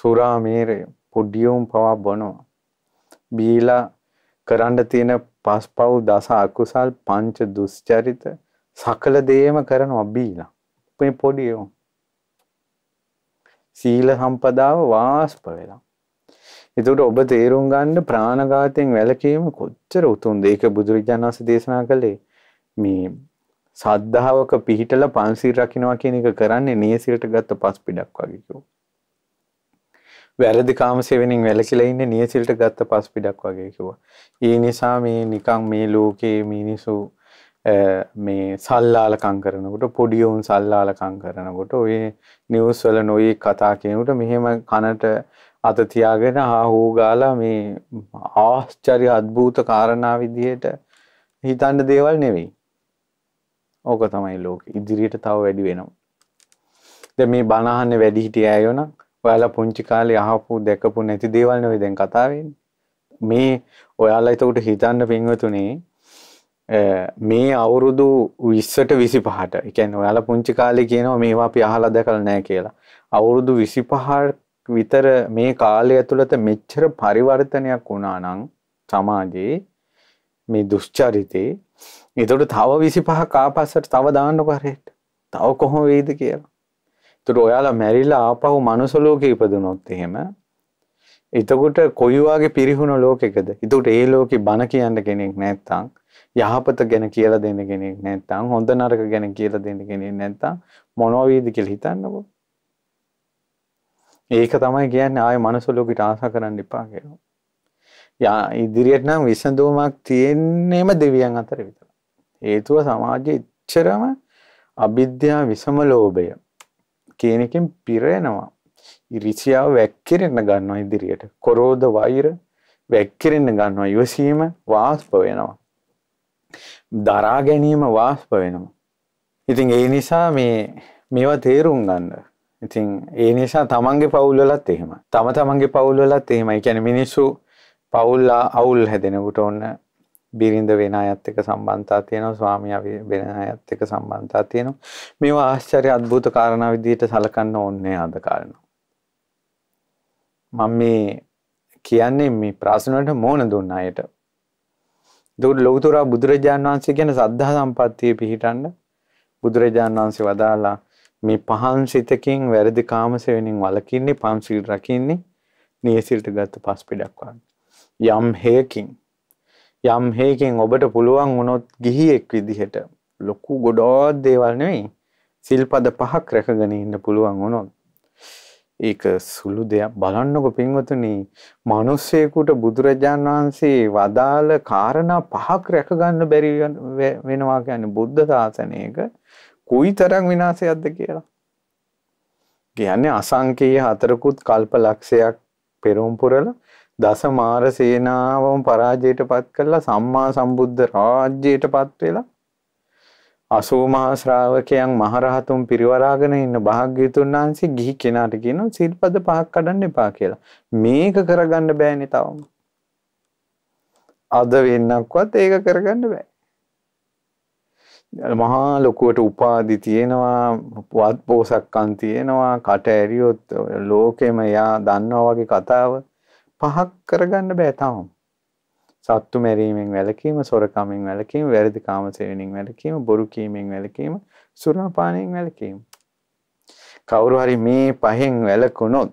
සුරා මේරය පොඩියුම් පවා බොනවා. බීලා කරන්න තියෙන පස්පව් දස අකුසල් පංච දුස්චරිත සකල දේම කරනවා බීලා. මේ පොඩියෝ. සීල සම්පදාව වාස්ප වෙලා. එතකොට ඔබ තේරුම් ගන්න ප්‍රාණඝාතයෙන් වැළකීම කොච්චර උතුම්ද? ඒක බුදුරජාණන් වහන්සේ දේශනා කළේ මේ සද්ධාවක පිහිටලා පන්සිල් රකින්නවා කියන එක කරන්නේ නියසිරට ගත්ත පස් පිටක් වගේ කිව්වා. වැරදි කාමසේවණින් වැළකීලා ඉන්නේ නියසිරට ගත්ත පස් පිටක් වගේ කිව්වා. ඒ නිසා මේ නිකන් මේ ලෝකයේ මිනිසු මේ සල්ලාලකම් කරනකොට පොඩි උන් සල්ලාලකම් කරනකොට ඔය නිවුස් වල නොයේ කතා කියනකොට මෙහෙම කනට අත තියාගෙන හාහූ ගාලා මේ ආශ්චර්ය අද්භූත කාරණා විදිහට හිතන්න දේවල් නෙවෙයි. ඕක තමයි ලෝකෙ. ඉදිරියට තව වැඩි වෙනවා. දැන් මේ බණ අහන්නේ වැඩි හිටිය අයෝ නම් ඔයාලා පුංචි කාලේ අහපු දැකපු නැති දේවල් නෙවෙයි දැන් කතා වෙන්නේ. මේ ඔයාලා එතකොට හිතන්න පින්වතුනේ මේ අවුරුදු 20ට 25ට. ඒ කියන්නේ ඔයාලා පුංචි කාලේ කියනවා මේවා අපි අහලා දැකලා නැහැ කියලා. අවුරුදු 25 විතර මේ කාලය තුළත මෙච්චර පරිවර්තනයක් වුණා නම් සමාජයේ මේ දුෂ්චරිතේ එතකොට තව 25 කාපස්සට තව දාන්න පරේට තව කොහොම වෙයිද කියලා. එතකොට ඔයාලා මැරිලා ආපහු මනුස්ස ලෝකෙ ඉපදුනොත් එහෙම එතකොට කොයි වගේ පිරිහුණු ලෝකෙකද? එතකොට ඒ ලෝකෙ බන කියන්න කෙනෙක් නැත්තම්, යහපත ගැන කියලා දෙන්න කෙනෙක් නැත්තම්, හොඳ නරක ගැන කියලා දෙන්න කෙනෙක් නැත්තම් මොනවා වේද කියලා හිතන්නකෝ. ඒක තමයි කියන්නේ ආය මනස ලෝකෙට ආස කරන්න එපා කියලා. යා ඉදිරියට නම් විසඳුමක් තියෙන්නේම දෙවියන් අතර විතරයි. හේතුව සමාජයේ ඉච්චරම අවිද්‍යාව විසම ලෝභය කියන එකෙන් පිරෙනවා. ඉරිසියාව වැක්කිරෙන්න ගන්නවා ඉදිරියට. කොරෝද වෛර වැක්කිරෙන්න ගන්නවා. ඉවසීම වාස්ප වෙනවා. දරා ගැනීම වාස්ප වෙනවා. ඉතින් ඒ නිසා මේ මේවා තේරුම් ගන්න ඉතින් ඒ නිසා තමන්ගේ පවුල්වලත් එහෙම තම තමන්ගේ පවුල්වලත් එහෙමයි කියන්නේ මිනිස්සු පවුල් අවුල් හැදෙනකොට ඔන්න බිරිඳ වෙන අයත් එක්ක සම්බන්ධතා තියෙනවා ස්වාමියා වෙන අයත් එක්ක සම්බන්ධතා තියෙනවා මේවා ආශ්චර්ය අద్భుත කාරණා විදිහට සලකන්න ඕනේ අද කාරණා මම මේ කියන්නේ මේ ප්‍රශ්න වලට මෝන දුන්න අයට දුර ලෞතර බුදුරජාණන් වහන්සේ කියන සද්ධා සම්පත්තිය පිහිටන්න බුදුරජාණන් වහන්සේ වදාලා මේ පහන් සිතකින් වැරදි කාමසෙවණින් වළකින්නේ පන්සිල් රකින්නේ නියසිල්ට ගත්ත පස් පිටක් යම් හේකින් යම් හේකින් ඔබට පුළුවන් වුණොත් ගිහියෙක් විදිහට ලොකු ගොඩක් දේවල් නෙවෙයි සිල්පද පහක් රැකගෙන ඉන්න පුළුවන් වුණොත් ඒක සුළු දෙයක් බලන්නකො පින්වතුනි මිනිස්සෙකුට බුදුරජාන් වහන්සේ වදාළ කාරණා පහක් රැකගන්න බැරි වෙනවා කියන්නේ බුද්ධ ශාසනයක කුයි තරම් විනාසයක්ද කියලා. කියන්නේ අසංකේය හතරකුත් කල්ප ලක්ෂයක් පෙරම් පුරලා දස මාර සේනාවම පරාජයට පත් කරලා සම්මා සම්බුද්ධ රාජ්‍යයට පත් වෙලා අසූ මහා ශ්‍රාවකයන් මහරහතුන් පිරිවරාගෙන ඉන්න භාග්‍යතුන් වහන්සේ ගිහි කෙනාට කියනවා සිල්පද පහක් කඩන්න එපා කියලා. මේක කරගන්න බෑනේ තවම. අද වෙන්නක්වත් ඒක කරගන්න බෑ. මහා ලොකුවට උපාදි තියෙනවා පුවත් පෝසක්කන් තියෙනවා කට ඇරියොත් ලෝකෙම යා දන්නවා වගේ කතාව පහක් කරගන්න බෑ තාම. සත්තු මැරීමෙන් වැළකීම, සොරකමින් වැළකීම, වැරදි කාම සේවනයෙන් වැළකීම, බොරු කීමෙන් වැළකීම, සුරාපානයෙන් වැළකීම. කවුරු හරි මේ පහෙන් වැළකුණොත්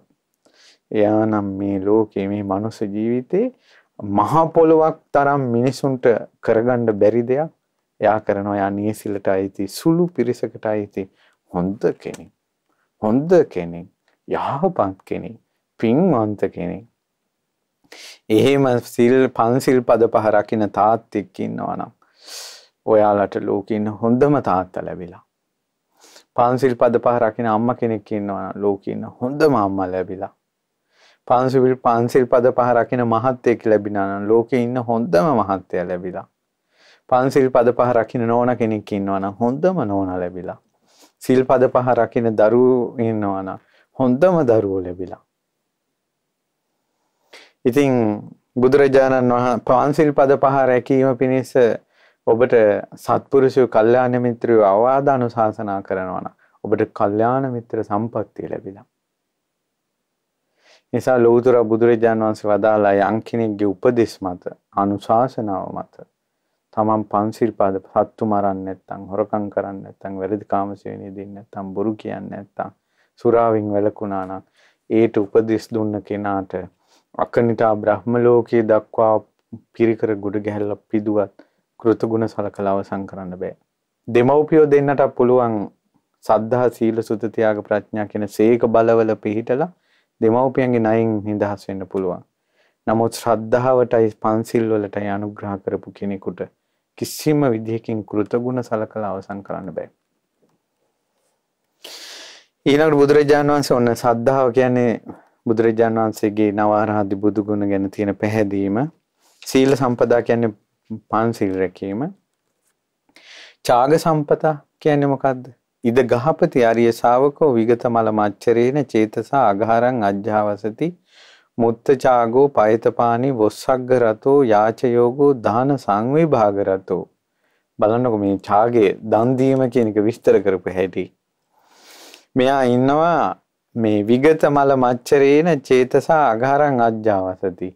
එයානම් මේ ලෝකේ මේ මනුස්ස ජීවිතේ මහා පොළොවක් තරම් මිනිසුන්ට කරගන්න බැරි දෙයක් එයා කරනවා යා නියසිලට අයිති සුළු පිරිසකට අයිති හොඳ කෙනෙක්. හොඳ කෙනෙක්. යහපත් කෙනෙක්. පින්වන්ත කෙනෙක්. එහෙම සිල් පන්සිල් පද පහ රකින්න තාත්තෙක් ඉන්නවා නම් ඔයාලට ලෝකේ ඉන්න හොඳම තාත්තා ලැබිලා. පන්සිල් පද පහ රකින්න අම්මා කෙනෙක් ඉන්නවා නම් ලෝකේ ඉන්න හොඳම අම්මා ලැබිලා. පන්සිල් පන්සිල් පද පහ රකින්න මහත්තයෙක් ලැබිනා නම් ලෝකේ ඉන්න හොඳම මහත්තයා ලැබිලා. පන්සිල් පද පහ රකින්න නෝන කෙනෙක් ඉන්නවනම් හොඳම නෝන ලැබිලා. සිල් පද පහ රකින්න දරුවෝ ඉන්නවනම් හොඳම දරුවෝ ලැබිලා. ඉතින් බුදුරජාණන් වහන්සේ පන්සිල් පද පහ රැකීම පිණිස ඔබට සත්පුරුෂය කල්යාණ මිත්‍රයෝ අවවාද අනුශාසනා කරනවා නම් ඔබට කල්යාණ මිත්‍ර සම්පත්තිය ලැබිලා. නිසා ලෞතර බුදුරජාණන් වහන්සේ වදාලා යම් කෙනෙක්ගේ උපදෙස් මත අනුශාසනාව මත තමන් පන්සිල් පාද සත්තු මරන්නේ නැත්නම් හොරකම් කරන්නේ නැත්නම් වැරදි කාමසේවණේ දෙන්නේ නැත්නම් බොරු කියන්නේ නැත්නම් සුරාවින් වැළකුණා නම් ඒට උපදෙස් දුන්න කෙනාට අකනිටා බ්‍රහ්ම ලෝකයේ දක්වා පිරිකර ගොඩ ගැහැල්ලා පිදුවත් කෘතගුණ සලකලා අවසන් කරන්න බෑ දෙමව්පියෝ දෙන්නට පුළුවන් සද්ධා සීල සුත ත්‍යාග ප්‍රඥා කියන සීක බලවල පිහිටලා දෙමව්පියන්ගේ ණයින් නිදහස් වෙන්න පුළුවන් නමුත් ශ්‍රද්ධාවටයි පන්සිල් වලටයි අනුග්‍රහ කරපු කෙනෙකුට කිසිම විදිහකින් කෘතගුණ සලකලා අවසන් කරන්න බෑ. ඊළඟට බුදුරජාණන් වහන්සේ ඔන්න සද්ධාව කියන්නේ බුදුරජාණන් වහන්සේගේ නවාරහදි බුදුගුණ ගැන තියෙන පැහැදීම. සීල සම්පදා කියන්නේ පන්සිල් රැකීම. චාග සම්පතා කියන්නේ මොකද්ද? ඉද ගහපති ආර්ය ශාවකෝ විගත මල මච්චරේන චේතසා අඝහරං අජ්ජාවසති මුත්තචාගෝ පයතපානි වොස්සග්ග රතෝ යාචයෝගෝ දාන සංවිභාග රතෝ බලන්නකො මේ ඡාගේ දන් දීම කියන එක විස්තර කරපු හැටි මෙයා ඉන්නවා මේ විගත මල මච්චරේන චේතසා අඝාරං අජ්ජාවසති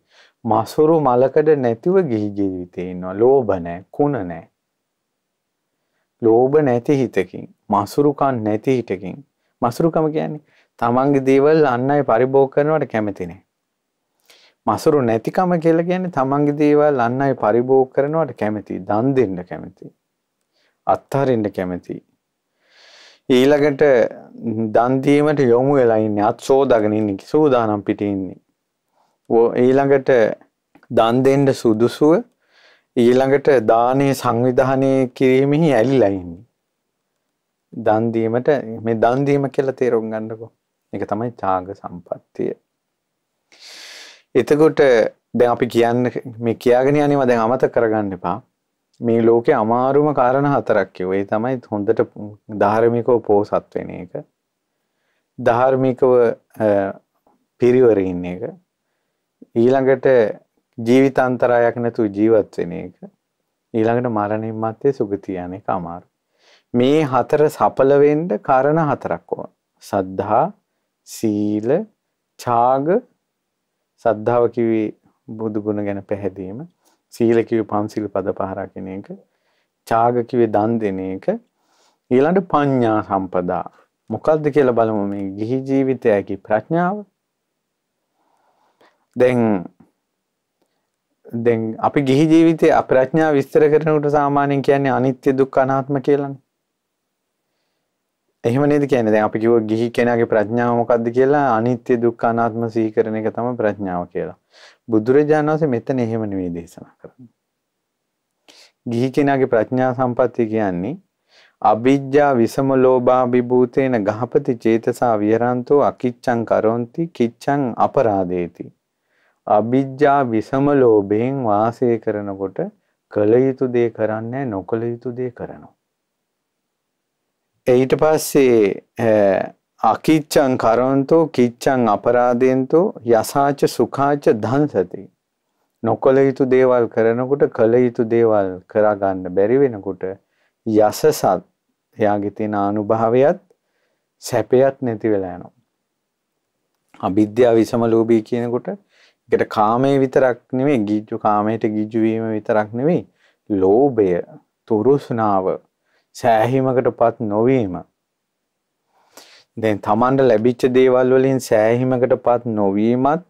මසුරු මලකඩ නැතිව ගිහි ජීවිතේ ඉන්නවා ලෝභ නැහැ කුණ නැහැ ලෝභ නැති හිතකින් මසුරුකම් නැති හිතකින් මසුරුකම කියන්නේ තමන්ගේ දේවල් අන් අය පරිභෝග කරනවට කැමති නැහැ මසුරු නැතිකම කියලා කියන්නේ තමන්ගේ දේවල් අන් අය පරිභෝග කරනවට කැමති, දන් දෙන්න කැමති, අත්හරින්න කැමති. ඊළඟට දන් දීමට යොමු වෙලා ඉන්නේ, අත් සෝදාගෙන ඉන්නේ, සූදානම් පිටේ ඉන්නේ. ඊළඟට දන් දෙන්න සුදුසුව ඊළඟට දානේ සංවිධානය කිරීමෙහි ඇලිලා ඉන්නේ. දන් දීමට මේ දන් දීම කියලා තේරුම් ගන්නකො. ඒක තමයි ඡාග සම්පත්තිය. එතකොට දැන් අපි කියන්න මේ කියාගෙන යනවා දැන් අමතක කරගන්න එපා. මේ ලෝකේ අමාරුම කාරණා හතරක් කිව්වා. ඒ තමයි හොඳට ධාර්මිකව පෝසත් වෙන එක. ධාර්මිකව පිරිවර ඉන්න එක. ඊළඟට ජීවිතාන්තරායක් නැතුව ජීවත් වෙන එක. ඊළඟට මරණින් මත්තේ සුගතිය යන එක අමාරු. මේ හතර සඵල වෙන්න කාරණා හතරක් ඕන. සද්ධා, සීල, ඡාග, සද්ධාව කිව්වේ බුදු ගුණ ගැන පැහැදීම. සීල කිව්වේ පන්සිල් පද පහ රකින්න එක. ඡාග කිව්වේ දන් දෙන එක. ඊළඟ පඤ්ඤා සම්පදා. මොකද්ද කියලා බලමු මේ ගිහි ජීවිතයේ ප්‍රඥාව. දැන් දැන් අපි ගිහි ජීවිතයේ අප්‍රඥා විස්තර කරනකොට සාමාන්‍යයෙන් කියන්නේ අනිත්‍ය දුක්ඛ අනාත්ම කියලානේ. එහෙම නේද කියන්නේ දැන් අපි කිව්ව ගිහි කෙනාගේ ප්‍රඥාව මොකද්ද කියලා අනිත්‍ය දුක්ඛ අනාත්ම සිහි කරන එක තමයි ප්‍රඥාව කියලා. බුදුරජාණන් වහන්සේ මෙතන එහෙම නෙවෙයි දේශනා කරන්නේ. ගිහි කෙනාගේ ප්‍රඥා සම්පත්තිය කියන්නේ අවිජ්ජා විසම ලෝභා විභූතේන ගහපති චේතසා විහරන්තෝ අකිච්ඡං කරොන්ති කිච්ඡං අපරාදේති අවිජ්ජා විසම ලෝභයෙන් වාසය කරනකොට කල යුතු දේ කරන්නේ නොකල යුතු දේ කරනවා ඊට පස්සේ අකිච්චං කරන්තු කිච්චං අපරාධයෙන්තු යසාච සුඛාච දන්සති. නොකළ යුතු දේවල් කරනකොට කළ යුතු දේවල් කරගන්න බැරි වෙනකොට යසසත් එයාගේ තියෙන අනුභවයත් සැපයත් නැති වෙලා යනවා. අවිද්‍යාව විසම ලෝභී කියනකොට ඒකට කාමයේ විතරක් නෙමෙයි ගිජ්ජු කාමයට ගිජ්ජු වීම විතරක් නෙමෙයි ලෝභය, තුරුස්නාව සෑහීමකට පත් නොවීම. දැන් තමන්ට ලැබිච්ච දේවල් වලින් සෑහීමකට පත් නොවීමත්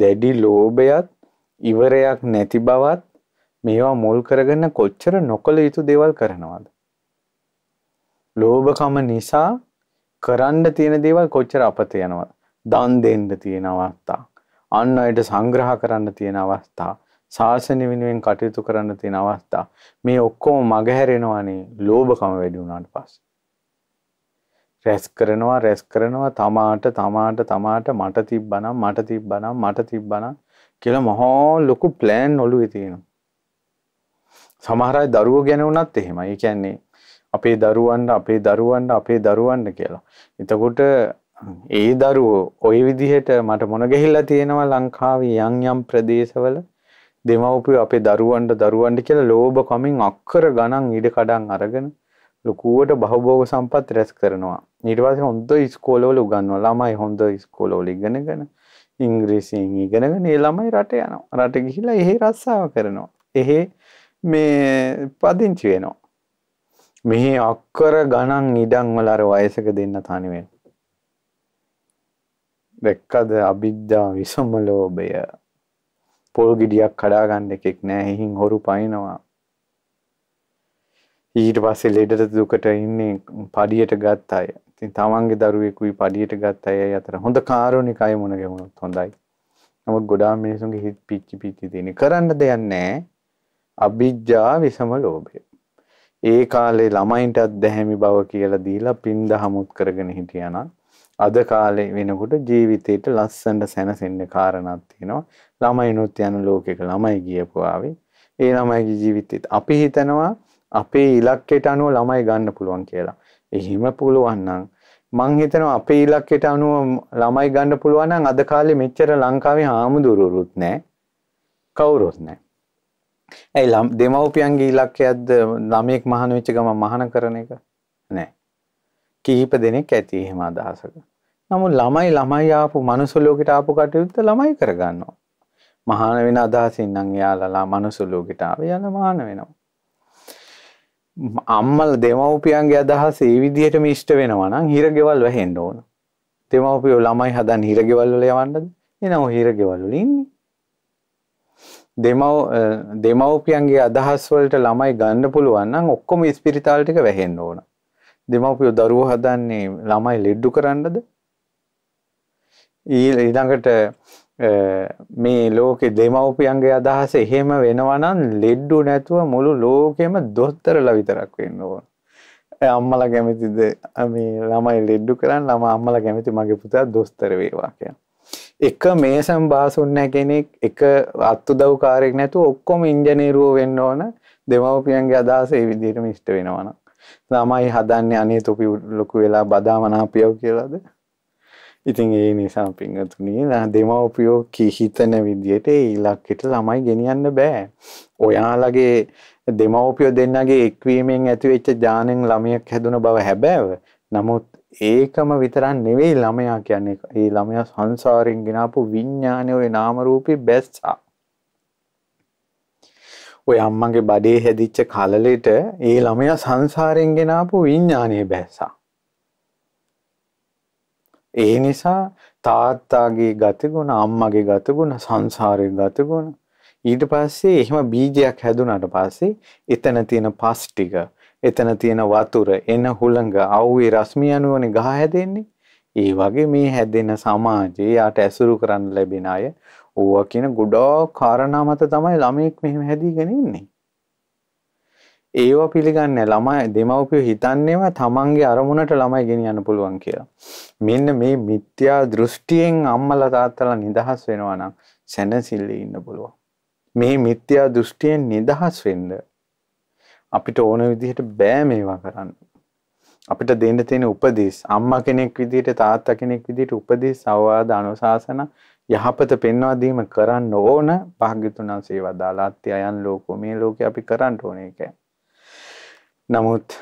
දැඩි ලෝභයත් ඉවරයක් නැති බවත් මේවා මුල් කරගෙන කොච්චර නොකළ යුතු දේවල් කරනවද. ලෝභකම නිසා කරන්න තියෙන දේවල් කොච්චර අපත යනවා. දන් දෙන්න තියෙන අවස්ථා. අන් අයට සංග්‍රහ කරන්න තියෙන අවස්ථා. ශාසන වෙනුවෙන් කටයුතු කරන්න තියෙන අවස්ථා මේ ඔක්කොම මගහැරෙනවානේ ලෝභකම වැඩි වුණාට පස්සේ. රැස් කරනවා රැස් කරනවා තමාට තමාට තමාට මට තිබ්බනම් මට තිබ්බනම් මට තිබ්බනම් කියලා මහා ලොකු ප්ලෑන් ඔළුවේ තියෙනවා. සමහර අය දරුවෝ ගැන වුණත් එහෙමයි. ඒ කියන්නේ අපේ දරුවන්ට අපේ දරුවන්ට අපේ දරුවන්ට කියලා. එතකොට ඒ දරුවෝ ওই විදිහට මට මොන ගහිලා තියෙනවා ලංකාවේ යම් යම් ප්‍රදේශවල දෙමවපිය අපේ දරුවන්ට දරුවන්ට කියලා ලෝභ කමින් අක්කර ගණන් ඉඩ කඩන් අරගෙන ලොකුවට බහුභෝග සම්පත් රැස් කරනවා. ඊට පස්සේ හොඳ ඉස්කෝලවල උගන්වනවා. ළමයි හොඳ ඉස්කෝලවල ඉගෙනගෙන ඉංග්‍රීසියෙන් ඉගෙනගෙන ඒ ළමයි රට යනවා. රට ගිහිලා එහෙ රස්සාව කරනවා. එහෙ මේ පදිංචි වෙනවා. මෙහි අක්කර ගණන් ඉඩම් වල අර වයසක දෙන්න තනි වෙනවා. දැක්කද අවිද්‍යා විසම ලෝභය පොල් ගෙඩියක් කඩා ගන්න එකෙක් නෑ එහින් හොරු පනිනවා ඊට පස්සේ ලෙඩට දුකට ඉන්නේ පඩියට ගත් අය ඉතින් තමන්ගේ දරුවෙකුයි පඩියට ගත් අය අතර හොඳ කාරුණික අය මුණ ගැහුණොත් හොඳයි නමුත් ගොඩාක් මිනිසුන්ගේ හිත පිච්චි පිච්චි තියෙන කරන්න දෙයක් නෑ අභිජ්ජා විසම ලෝභය ඒ කාලේ ළමයින්ටත් දැහැමි බව කියලා දීලා පින් දහමුත් කරගෙන හිටියනම් අද කාලේ වෙනකොට ජීවිතේට ලස්සනට සැනසෙන්න කාරණාවක් තියෙනවා. ළමයිනුත් යන ලෝකෙක ළමයි ගියපු ආවේ. ඒ ළමයිගේ ජීවිතෙත් අපි හිතනවා අපේ ඉලක්කයට අනුව ළමයි ගන්න පුළුවන් කියලා. එහෙම පුළුවන් නම් මං හිතනවා අපේ ඉලක්කයට අනුව ළමයි ගන්න පුළුවන් නම් අද කාලේ මෙච්චර ලංකාවේ හාමුදුරුවොත් නැහැ. කවුරුත් නැහැ. ඇයි දෙමව්පියන්ගේ ඉලක්කයක්ද ළමයෙක් මහාන වෙච්ච ගමන් මහාන කරන එක? කීප දෙනෙක් ඇති එහෙම අදහසක. නමුත් ළමයි ළමයි ආපු මනුස්ස ලෝකෙට ආපු කටයුත්ත ළමයි කරගන්නවා. මහාන වෙන අදහසින් නම් එයාලා මනුස්ස ලෝකෙට ආවේ යන මහාන වෙනවා. අම්මල දෙමව්පියන්ගේ අදහස ඒ විදිහටම ඉෂ්ට වෙනවා නම් හිරගෙවල් වැහෙන්න ඕන. දෙමව්පියෝ ළමයි හදන හිරගෙවල් වල යවන්නද? එනවා හිරගෙවල් වල ඉන්නේ. දෙමව් දෙමව්පියන්ගේ අදහස් වලට ළමයි ගන්න පුළුවන් නම් ඔක්කොම ස්පිරිතාල ටික වැහෙන්න ඕන. දෙමව්පියෝ දරුවෝ හදන්නේ ළමයි ලෙඩ්ඩු කරන්නද? ඊළඟට මේ ලෝකේ දෙමව්පියන්ගේ අදහස එහෙම වෙනවා නම් ලෙඩ්ඩු නැතුව මුළු ලෝකෙම දොස්තරලා විතරක් වෙන්න ඕන. අම්මලා කැමතිද මේ ළමයි ලෙඩ්ඩු කරන් ළමා අම්මලා කැමති මගේ පුතා දොස්තර වේවා කියලා. එක මේසම් බාසුන් නැ කෙනෙක් එක අත්තුදව්කාරයෙක් නැතුව ඔක්කොම ඉංජිනේරුවෝ වෙන්න ඕන. දෙමව්පියන්ගේ අදහස ඒ විදිහටම ඉෂ්ට වෙනවා නම් ළමයි හදන්නේ අනේ තොපි ලොකු වෙලා බදා මනාපියව කියලාද ඉතින් ඒ නිසා පිංහතුනී දෙමවපියෝ කිහිතන විදියට ඉලක්කට ළමයි ගෙනියන්න බෑ ඔයාලගේ දෙමවපියෝ දෙන්නගේ එක්වීමෙන් ඇතිවෙච්ච ජානෙන් ළමයක් හැදුන බව හැබෑව නමුත් ඒකම විතරන් නෙවෙයි ළමයා කියන්නේ ඒ ළමයා සංසාරෙන් ගෙනාපු විඤ්ඥානය ඔය නාමරූපි බැස්සා ඔය අම්මගේ බඩේ හැදිච්ච කලලෙට ඒ ළමයා සංසාරයෙන් ගෙනාපු විඤ්ඥානය බැසා. ඒ නිසා තාත්තාගේ ගතගුණ අම්මගේ ගතගුණ සංසාරය ගතගුණ ඊට පස්සේ එහෙම බීජයක් හැදුනට පස්සේ එතන තියෙන පස් ටික එතන තියෙන වතුර එන හුළඟ අව්වේ රශ්මි අනුවනේ ගහ හැදෙන්නේ ඒ වගේ මේ හැදෙන සමාජයේ යාට ඇසුරු කරන්න ලැබෙන අය ඕවා කියන ගොඩා කාරණා මත තමයි ළමයෙක් මෙහෙම හැදීගෙන ඉන්නේ. ඒවා පිළිගන්නේ ළමයි දෙමව්පියෝ හිතන්නේවා තමන්ගේ අරමුණට ළමයි ගෙනියන්න පුළුවන් කියලා. මෙන්න මේ මිත්‍යා දෘෂ්ටියෙන් අම්මලා තාත්තලා නිදහස් වෙනවා නම් සැනසille ඉන්න පුළුවන්. මේ මිත්‍යා දෘෂ්ටියෙන් නිදහස් වෙන්න අපිට ඕන විදිහට බෑ මේවා කරන්න. අපිට දෙන්න තියෙන උපදෙස් අම්මා කෙනෙක් විදිහට තාත්තා කෙනෙක් විදිහට උපදෙස් අවවාද අනුශාසන යහපත පෙන්වා දීම කරන්න ඕන භාග්‍යතුන් වහන්සේ වදාලා අත්‍යයන් ලෝකෝ මේ ලෝකේ අපි කරන්න ඕන එක. නමුත්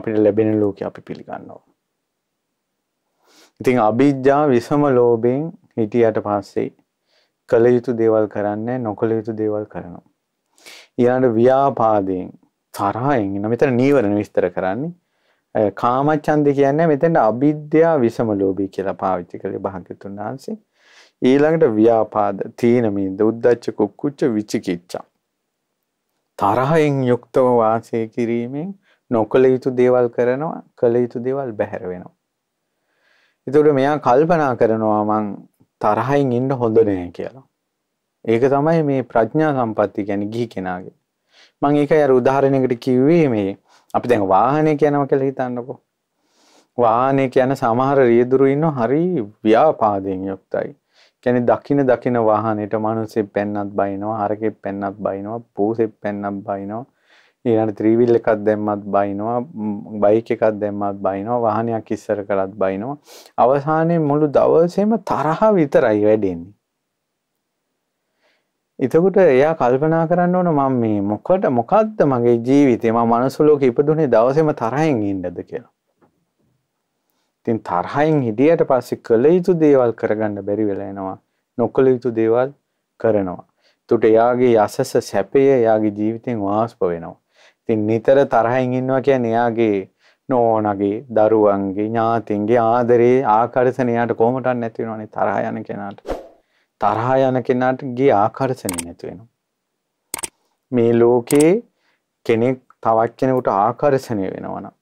අපිට ලැබෙන ලෝකේ අපි පිළිගන්න ඕන. ඉතින් අභිජ්ජා විසම ලෝභයෙන් හිටියට පස්සේ කළ යුතු දේවල් කරන්නේ නොකළ යුතු දේවල් කරනවා. ඊළඟ ව්‍යාපාදයෙන් තරහෙන් ඉන්න මෙතන නීවරණ විස්තර කරන්නේ කාමච්ඡන්ද කියන්නේ මෙතෙන්ට අවිද්‍යාව විසම ලෝභී කියලා පාවිච්චි කළේ භාග්‍යතුන් වහන්සේ. ඊළඟට ව්‍යාපාද, තීනමින්ද, උද්දච්ච කුක්කුච්ච විචිකිච්ඡා. තරහෙන් යුක්තව වාසය කිරීමෙන් නොකළ යුතු දේවල් කරනවා, කළ යුතු දේවල් බැහැර වෙනවා. එතකොට මෙයා කල්පනා කරනවා මං තරහින් ඉන්න හොඳ නෑ කියලා. ඒක තමයි මේ ප්‍රඥා සම්පatti කියන්නේ ගිහි කෙනාගේ. මං ඒකයි අර උදාහරණයකට කිව්වේ මේ අපි දැන් වාහනයක යනවා කියලා හිතන්නකෝ. වාහනයක යන සමහර රියදුරු ඉන්න හරි ව්‍යාපාදයෙන් යුක්තයි. කියන්නේ දකින දකින වාහනේට මිනිස්සෙක් පැන්නත් බයිනවා, හරකෙක් පැන්නත් බයිනවා, පූසෙක් පැන්නත් බයිනවා. ඊළඟට ත්‍රිවිල් එකක් දැම්මත් බයිනවා, බයික් එකක් දැම්මත් බයිනවා, වාහනයක් ඉස්සර කරත් බයිනවා. අවසානයේ මුළු දවසේම තරහ විතරයි වැඩෙන්නේ. එතකොට එයා කල්පනා කරන්න ඕන මම මේ මොකට මොකද්ද මගේ ජීවිතේ මම මනුස්ස ලෝකෙ ඉපදුනේ දවසේම තරහෙන් ඉන්නද කියලා. ඉතින් තරහයෙන් හිටියට පස්සේ කළ යුතු දේවල් කරගන්න බැරි වෙලා එනවා. නොකළ යුතු දේවල් කරනවා. එතකොට එයාගේ යසස සැපය එයාගේ ජීවිතෙන් වාස්ප වෙනවා. ඉතින් නිතර තරහෙන් ඉන්නවා කියන්නේ එයාගේ නෝනගේ, දරුවන්ගේ, ඥාතින්ගේ ආදරේ ආකර්ෂණය එයාට කොහොමවත් නැති වෙනවනේ තරහ යන කෙනාට. තරහ යන කෙනාටගේ ආකර්ෂණය නැති වෙනවා. මේ ලෝකේ කෙනෙක් තවත් කෙනෙකුට ආකර්ෂණය වෙනවා නම්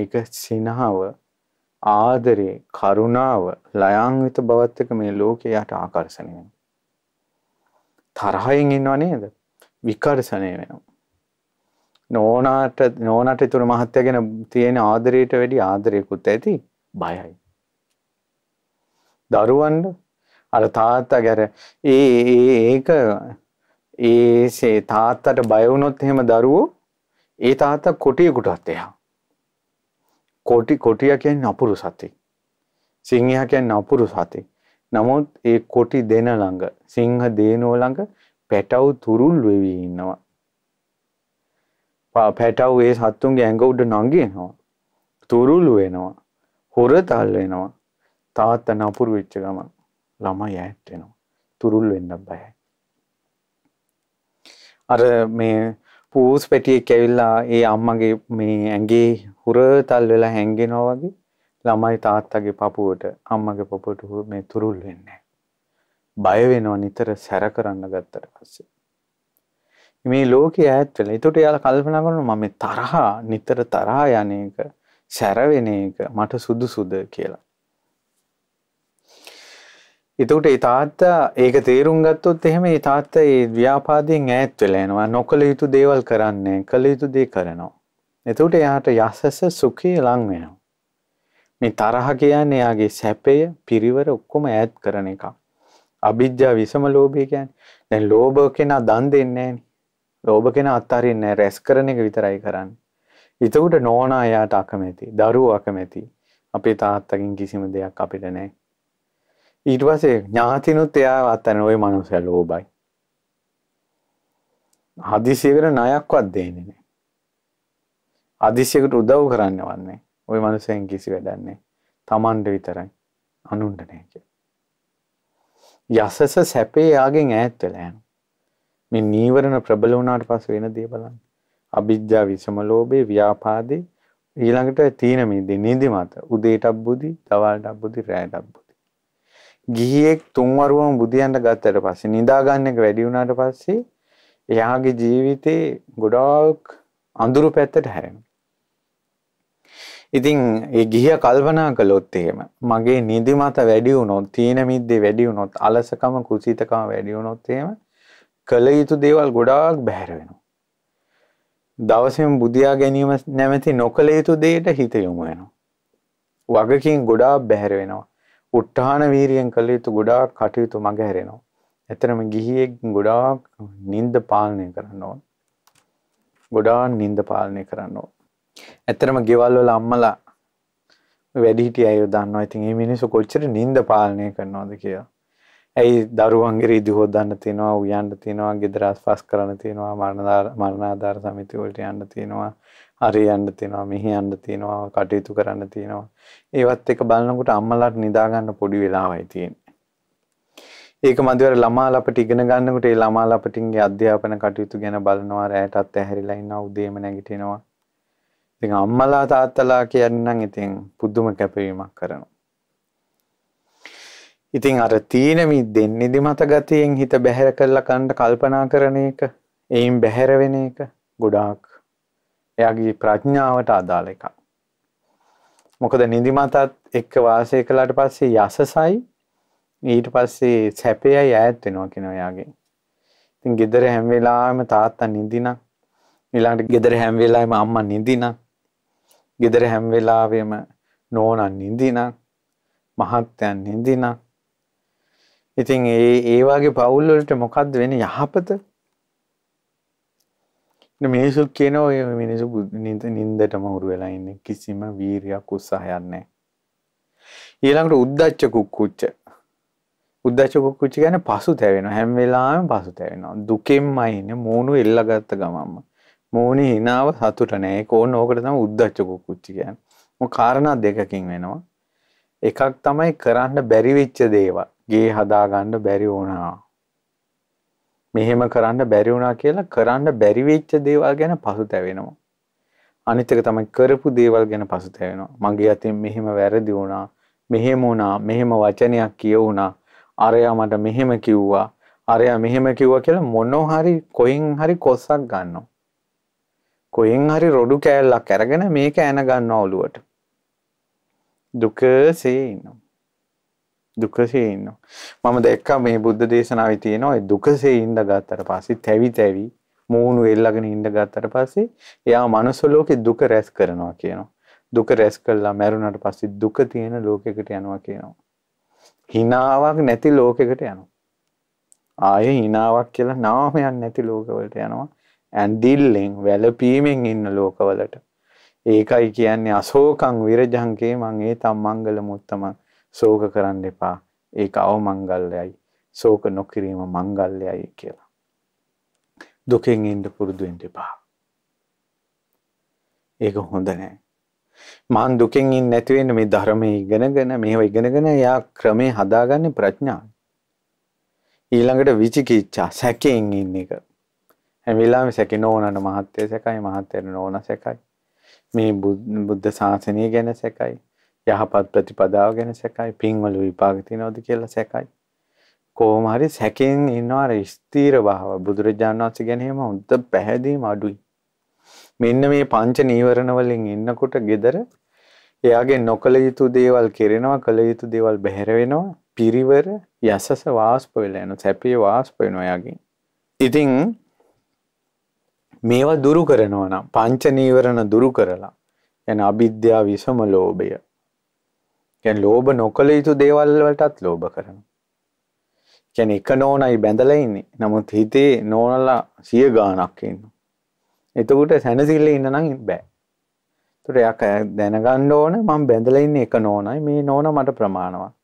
ඒක සිනහව ආදරේ කරුණාව ලයාන්විත බවත් එක මේ ලෝකයට ආකර්ෂණය වෙනවා. තරහයෙන් ඉන්නව නේද? විකර්ෂණය වෙනවා. නෝනාට නෝනාට ඊතුරු මහත්තයා ගැන තියෙන ආදරයට වැඩි ආදරයකුත් ඇති බයයි. දරුවන්ට අර තාත්තා ගැර ඒ ඒක ඒසේ තාත්තට බය වුණොත් එහෙම දරුවෝ ඒ තාත්තා කොටියෙකුටත් එහා කොටි කොටිය කියන්නේ අපුරු සතෙක්. සිංහයා කියන්නේ අපුරු සතෙක්. නමුත් ඒ කොටි දෙන ළඟ සිංහ දේනෝ ළඟ පැටව් තුරුල් වෙවි ඉන්නවා. පැටව් ඒ සත්තුන්ගේ ඇඟ උඩ නංගිනවා. තුරුල් වෙනවා. හොරතල් වෙනවා. තාත්තා නපුරු වෙච්ච ගමන් ළමයි ඈත් වෙනවා. තුරුල් වෙන්න බයයි. අර මේ පූස් පැටියෙක් ඇවිල්ලා ඒ අම්මගේ මේ ඇඟේ හුරතල් වෙලා හැංගෙනවා වගේ ළමයි තාත්තගේ පපුවට අම්මගේ පපුවට මේ තුරුල් වෙන්නේ. බය වෙනවා නිතර සැර කරන්න ගත්තට පස්සේ. මේ ලෝකේ ඈත් වෙලා. ඒකට එයාලා කල්පනා කරනවා මම මේ තරහා නිතර තරහා යන්නේක සැර වෙන එක මට සුදුසුද කියලා. එතකොට ඒ තාත්තා ඒක තේරුම් ගත්තොත් එහෙම ඒ තාත්තා ඒ ව්‍යාපාදයෙන් ඈත් වෙලා යනවා. නොකල යුතු දේවල් කරන්නේ, කල යුතු දේ කරනවා. එතකොට එයාට යසස සුඛය ලං වෙනවා. මේ තරහ කියන්නේ එයාගේ සැපය, පිරිවර ඔක්කොම ඈත් කරන එකක්. අභිජ්ජා විසම ලෝභය කියන්නේ දැන් ලෝභ කෙනා දන් දෙන්නේ නැහනේ. ලෝභ කෙනා අත්හරින්නේ නැහැ. රැස් කරන එක විතරයි කරන්නේ. එතකොට නෝනා එයාට අකමැති, දරුවෝ අකමැති. අපේ තාත්තගෙන් කිසිම දෙයක් අපිට නැහැ. ඊට පස්සේ ඥාතිනුත් එයා අත්තන ওই මනුස්සයා ලෝභයි. හදිසියකට ණයක්වත් දෙන්නේ නැහැ. හදිසියකට උදව් කරන්නවත් නැහැ. ওই මනුස්සයෙන් කිසි වැඩක් නැහැ. Tamanට විතරයි. අනුන්ට නැහැ කියලා. යසස සැපේ යාගෙන් ඈත් වෙලා යනවා. මේ නීවරණ ප්‍රබල වුණාට පස්සේ වෙන දේ බලන්න. අවිද්‍යාව විසම ලෝභේ ව්‍යාපාදේ ඊළඟට තීන මිද්දේ නිදිමත උදේටත් බුදි, දවල්ටත් බුදි, රැයටත් බුදි. ගිහියෙක් තුන්වරුවම බුදියන්ට ගත්තට පස්සේ නිදාගන්න එක වැඩි වුණාට පස්සේ එයාගේ ජීවිතේ ගොඩාක් අඳුරු පැත්තට හැරෙනවා. ඉතින් ඒ ගිහිය කල්පනා කළොත් එහෙම මගේ නිදිමත වැඩි වුණොත්, තීන මිද්දේ වැඩි වුණොත්, අලසකම කුසීතකම වැඩි වුණොත් එහෙම කළ යුතු දේවල් ගොඩාක් බැහැර වෙනවා. දවසෙම බුදියා ගැනීම නැමැති නොකළ යුතු දෙයට හිත යොමු වෙනවා. වගකීම් ගොඩාක් බැහැර වෙනවා. උට්ටාන වීරියෙන් කළ යුතු ගොඩාක් කටයුතු මගහැරෙනවා. එතරම් ගිහියෙක් ගොඩාක් නිින්ද පාලනය කරන්න ඕන. ගොඩාක් නිින්ද පාලනය කරන්න ඕන. එතරම් ගෙවල් වල අම්මලා වැඩිහිටිය අය දන්නවා. ඉතින් මේ මිනිස්සු කොච්චර නිින්ද පාලනය කරනවද කියලා. ඇයි දරුවන්ගේ රීදි හොදන්න තියෙනවා, උයන්න තියෙනවා, ගෙදර අස්පස් කරන්න තියෙනවා, මරණාධාර සමිති වලට යන්න තියෙනවා, හරි යන්න තියෙනවා මෙහි යන්න තියෙනවා කටයුතු කරන්න තියෙනවා. ඒවත් එක බලනකොට අම්මලාට නිදා ගන්න පොඩි වෙලාවයි තියෙන්නේ. ඒක මදිවර ළමාලා අපිට ඉගෙන ගන්නකොට ඒ ළමාලා අපිටින්ගේ අධ්‍යාපන කටයුතු ගැන බලනවා රැයටත් ඇහැරිලා ඉන්නවා උදේම නැගිටිනවා. ඉතින් අම්මලා තාත්තලා කියන්නේ නම් ඉතින් පුදුම කැපවීමක් කරනවා. ඉතින් අර තීන මිද්දෙන් නිදිමත ගතියෙන් හිත බැහැර කරලා කන්න කල්පනා කරන එක, එයින් බැහැර වෙන එක ගොඩාක් එයාගේ ප්‍රඥාවට අදාළ එකක්. මොකද නිදිමතත් එක්ක වාසය කළාට පස්සේ යසසයි ඊට පස්සේ සැපයයි ඈත් වෙනවා කියන එයාගේ. ඉතින් ගෙදර හැම වෙලාවෙම තාත්තා නිදින. ඊළඟට ගෙදර හැම වෙලාවෙම අම්මා නිදින. ගෙදර හැම වෙලාවෙම නෝනා නිදින. මහත්තයන් නිදින. ඉතින් ඒ ඒ වගේ පවුල් වලට මොකද්ද වෙන්නේ යහපත? මිනිසුක් කියන ඔය මිනිසු නිත නින්දටම හුරු වෙලා ඉන්නේ කිසිම වීරයක් උත්සාහයක් නැහැ. ඊළඟට උද්දච්ච කුක්කුච්ච. උද්දච්ච කුක්කුච්ච කියන්නේ පසුතැවෙනවා හැම වෙලාවෙම පසුතැවෙනවා. දුකෙන්මයි ඉන්නේ මූණු එල්ලගත්ත ගමන්ම. මූණේ hinaව සතුට නැහැ. ඒක ඕන ඕකට තමයි උද්දච්ච කුක්කුච්ච කියන්නේ. මොක කාරණා දෙකකින් වෙනවා. එකක් තමයි කරන්න බැරි වෙච්ච දේවල්. ගේ හදාගන්න බැරි වුණා. මෙහෙම කරන්න බැරි වුණා කියලා කරන්න බැරි වෙච්ච දේවල් ගැන පසුතැවෙනවා. අනිත් එක තමයි කරපු දේවල් ගැන පසුතැවෙනවා. මගේ අතින් මෙහෙම වැරදි වුණා, මෙහෙම වුණා, මෙහෙම වචනයක් කියවුණා, අරයා මට මෙහෙම කිව්වා, අරයා මෙහෙම කිව්වා කියලා මොනෝ හරි කොයින් හරි කොස්සක් ගන්නවා. කොයින් හරි රොඩු කෑල්ලක් අරගෙන මේක ඇන ගන්නවා ඔලුවට. දුකසේ ඉන්නවා. දුකසේ ඉන්නවා. මම දැක්කා මේ බුද්ධ දේශනාවේ තියෙනවා ඒ දුකසේ ඉඳ ගත්තට පස්සේ තැවි තැවි මූණු එල්ලගෙන ඉඳ ගත්තට පස්සේ එයා මනුස්ස ලෝකේ දුක රැස් කරනවා කියනවා. දුක රැස් කළා මැරුණාට පස්සේ දුක තියෙන ලෝකයකට යනවා කියනවා. හිනාවක් නැති ලෝකයකට යනවා. ආයේ හිනාවක් කියලා නාමයක් නැති ලෝකවලට යනවා. ඇඳිල්ලෙන් වැළපීමෙන් ඉන්න ලෝකවලට. ඒකයි කියන්නේ අශෝකං විරජංකේ මං ඒ තම්මංගල මුත්තමං ශෝක කරන්න එපා. ඒක අවමංගල්‍යයි. ශෝක නොකිරීම මංගල්‍යයි කියලා. දුකෙන් ඉන්න පුරුදු වෙන්න එපා. ඒක හොඳ නෑ. මං දුකෙන් ඉන්නේ නැති වෙන්න මේ ධර්මයේ ඉගෙනගෙන මේව ඉගෙනගෙන යා ක්‍රමේ හදාගන්නේ ප්‍රඥාව. ඊළඟට විචිකිච්ඡා සැකයෙන් ඉන්න එක. හැම වෙලාවෙම සැකේ නෝනන මහත්ය සැකයි මහත්යන නෝන සැකයි. මේ බුද්ධ ශාසනය ගැන සැකයි. යහපත් ප්‍රතිපදාව ගැන සැකයි පින්වල විපාක තියනවද කියලා සැකයි කොහොම හරි සැකෙන් ඉන්නවා අර ස්ථීර භාව බුදුරජාණන් වහන්සේ ගැන එහෙම හොඳ පැහැදීම අඩුයි මෙන්න මේ පංච නීවරණ වලින් ඉන්නකොට gedara එයාගේ නොකල යුතු දේවල් කෙරෙනවා කල යුතු දේවල් බැහැර වෙනවා පිරිවර යසස වාස්ප වෙලා යන සැපේ වාස්ප වෙනවා එයාගෙන් ඉතින් මේවා දුරු කරනවා නම් පංච නීවරණ දුරු කරලා එන අවිද්‍යාව විසම ලෝභය ගැන ලෝභ නොකළ යුතු දේවල්වලටත් ලෝභ කරන. කැන එක නෝනයි බැඳලඉන්නේ නමුත් හිතේ නෝනල්ලා සිය ගානක් ඉන්න. එතකුට සැනසිල්ල ඉන්න නම් බෑ. තුට යක දැනගන්න ඕන මං බැඳලඉන්න එක නෝනයි මේ නෝන මට ප්‍රමාණවත්.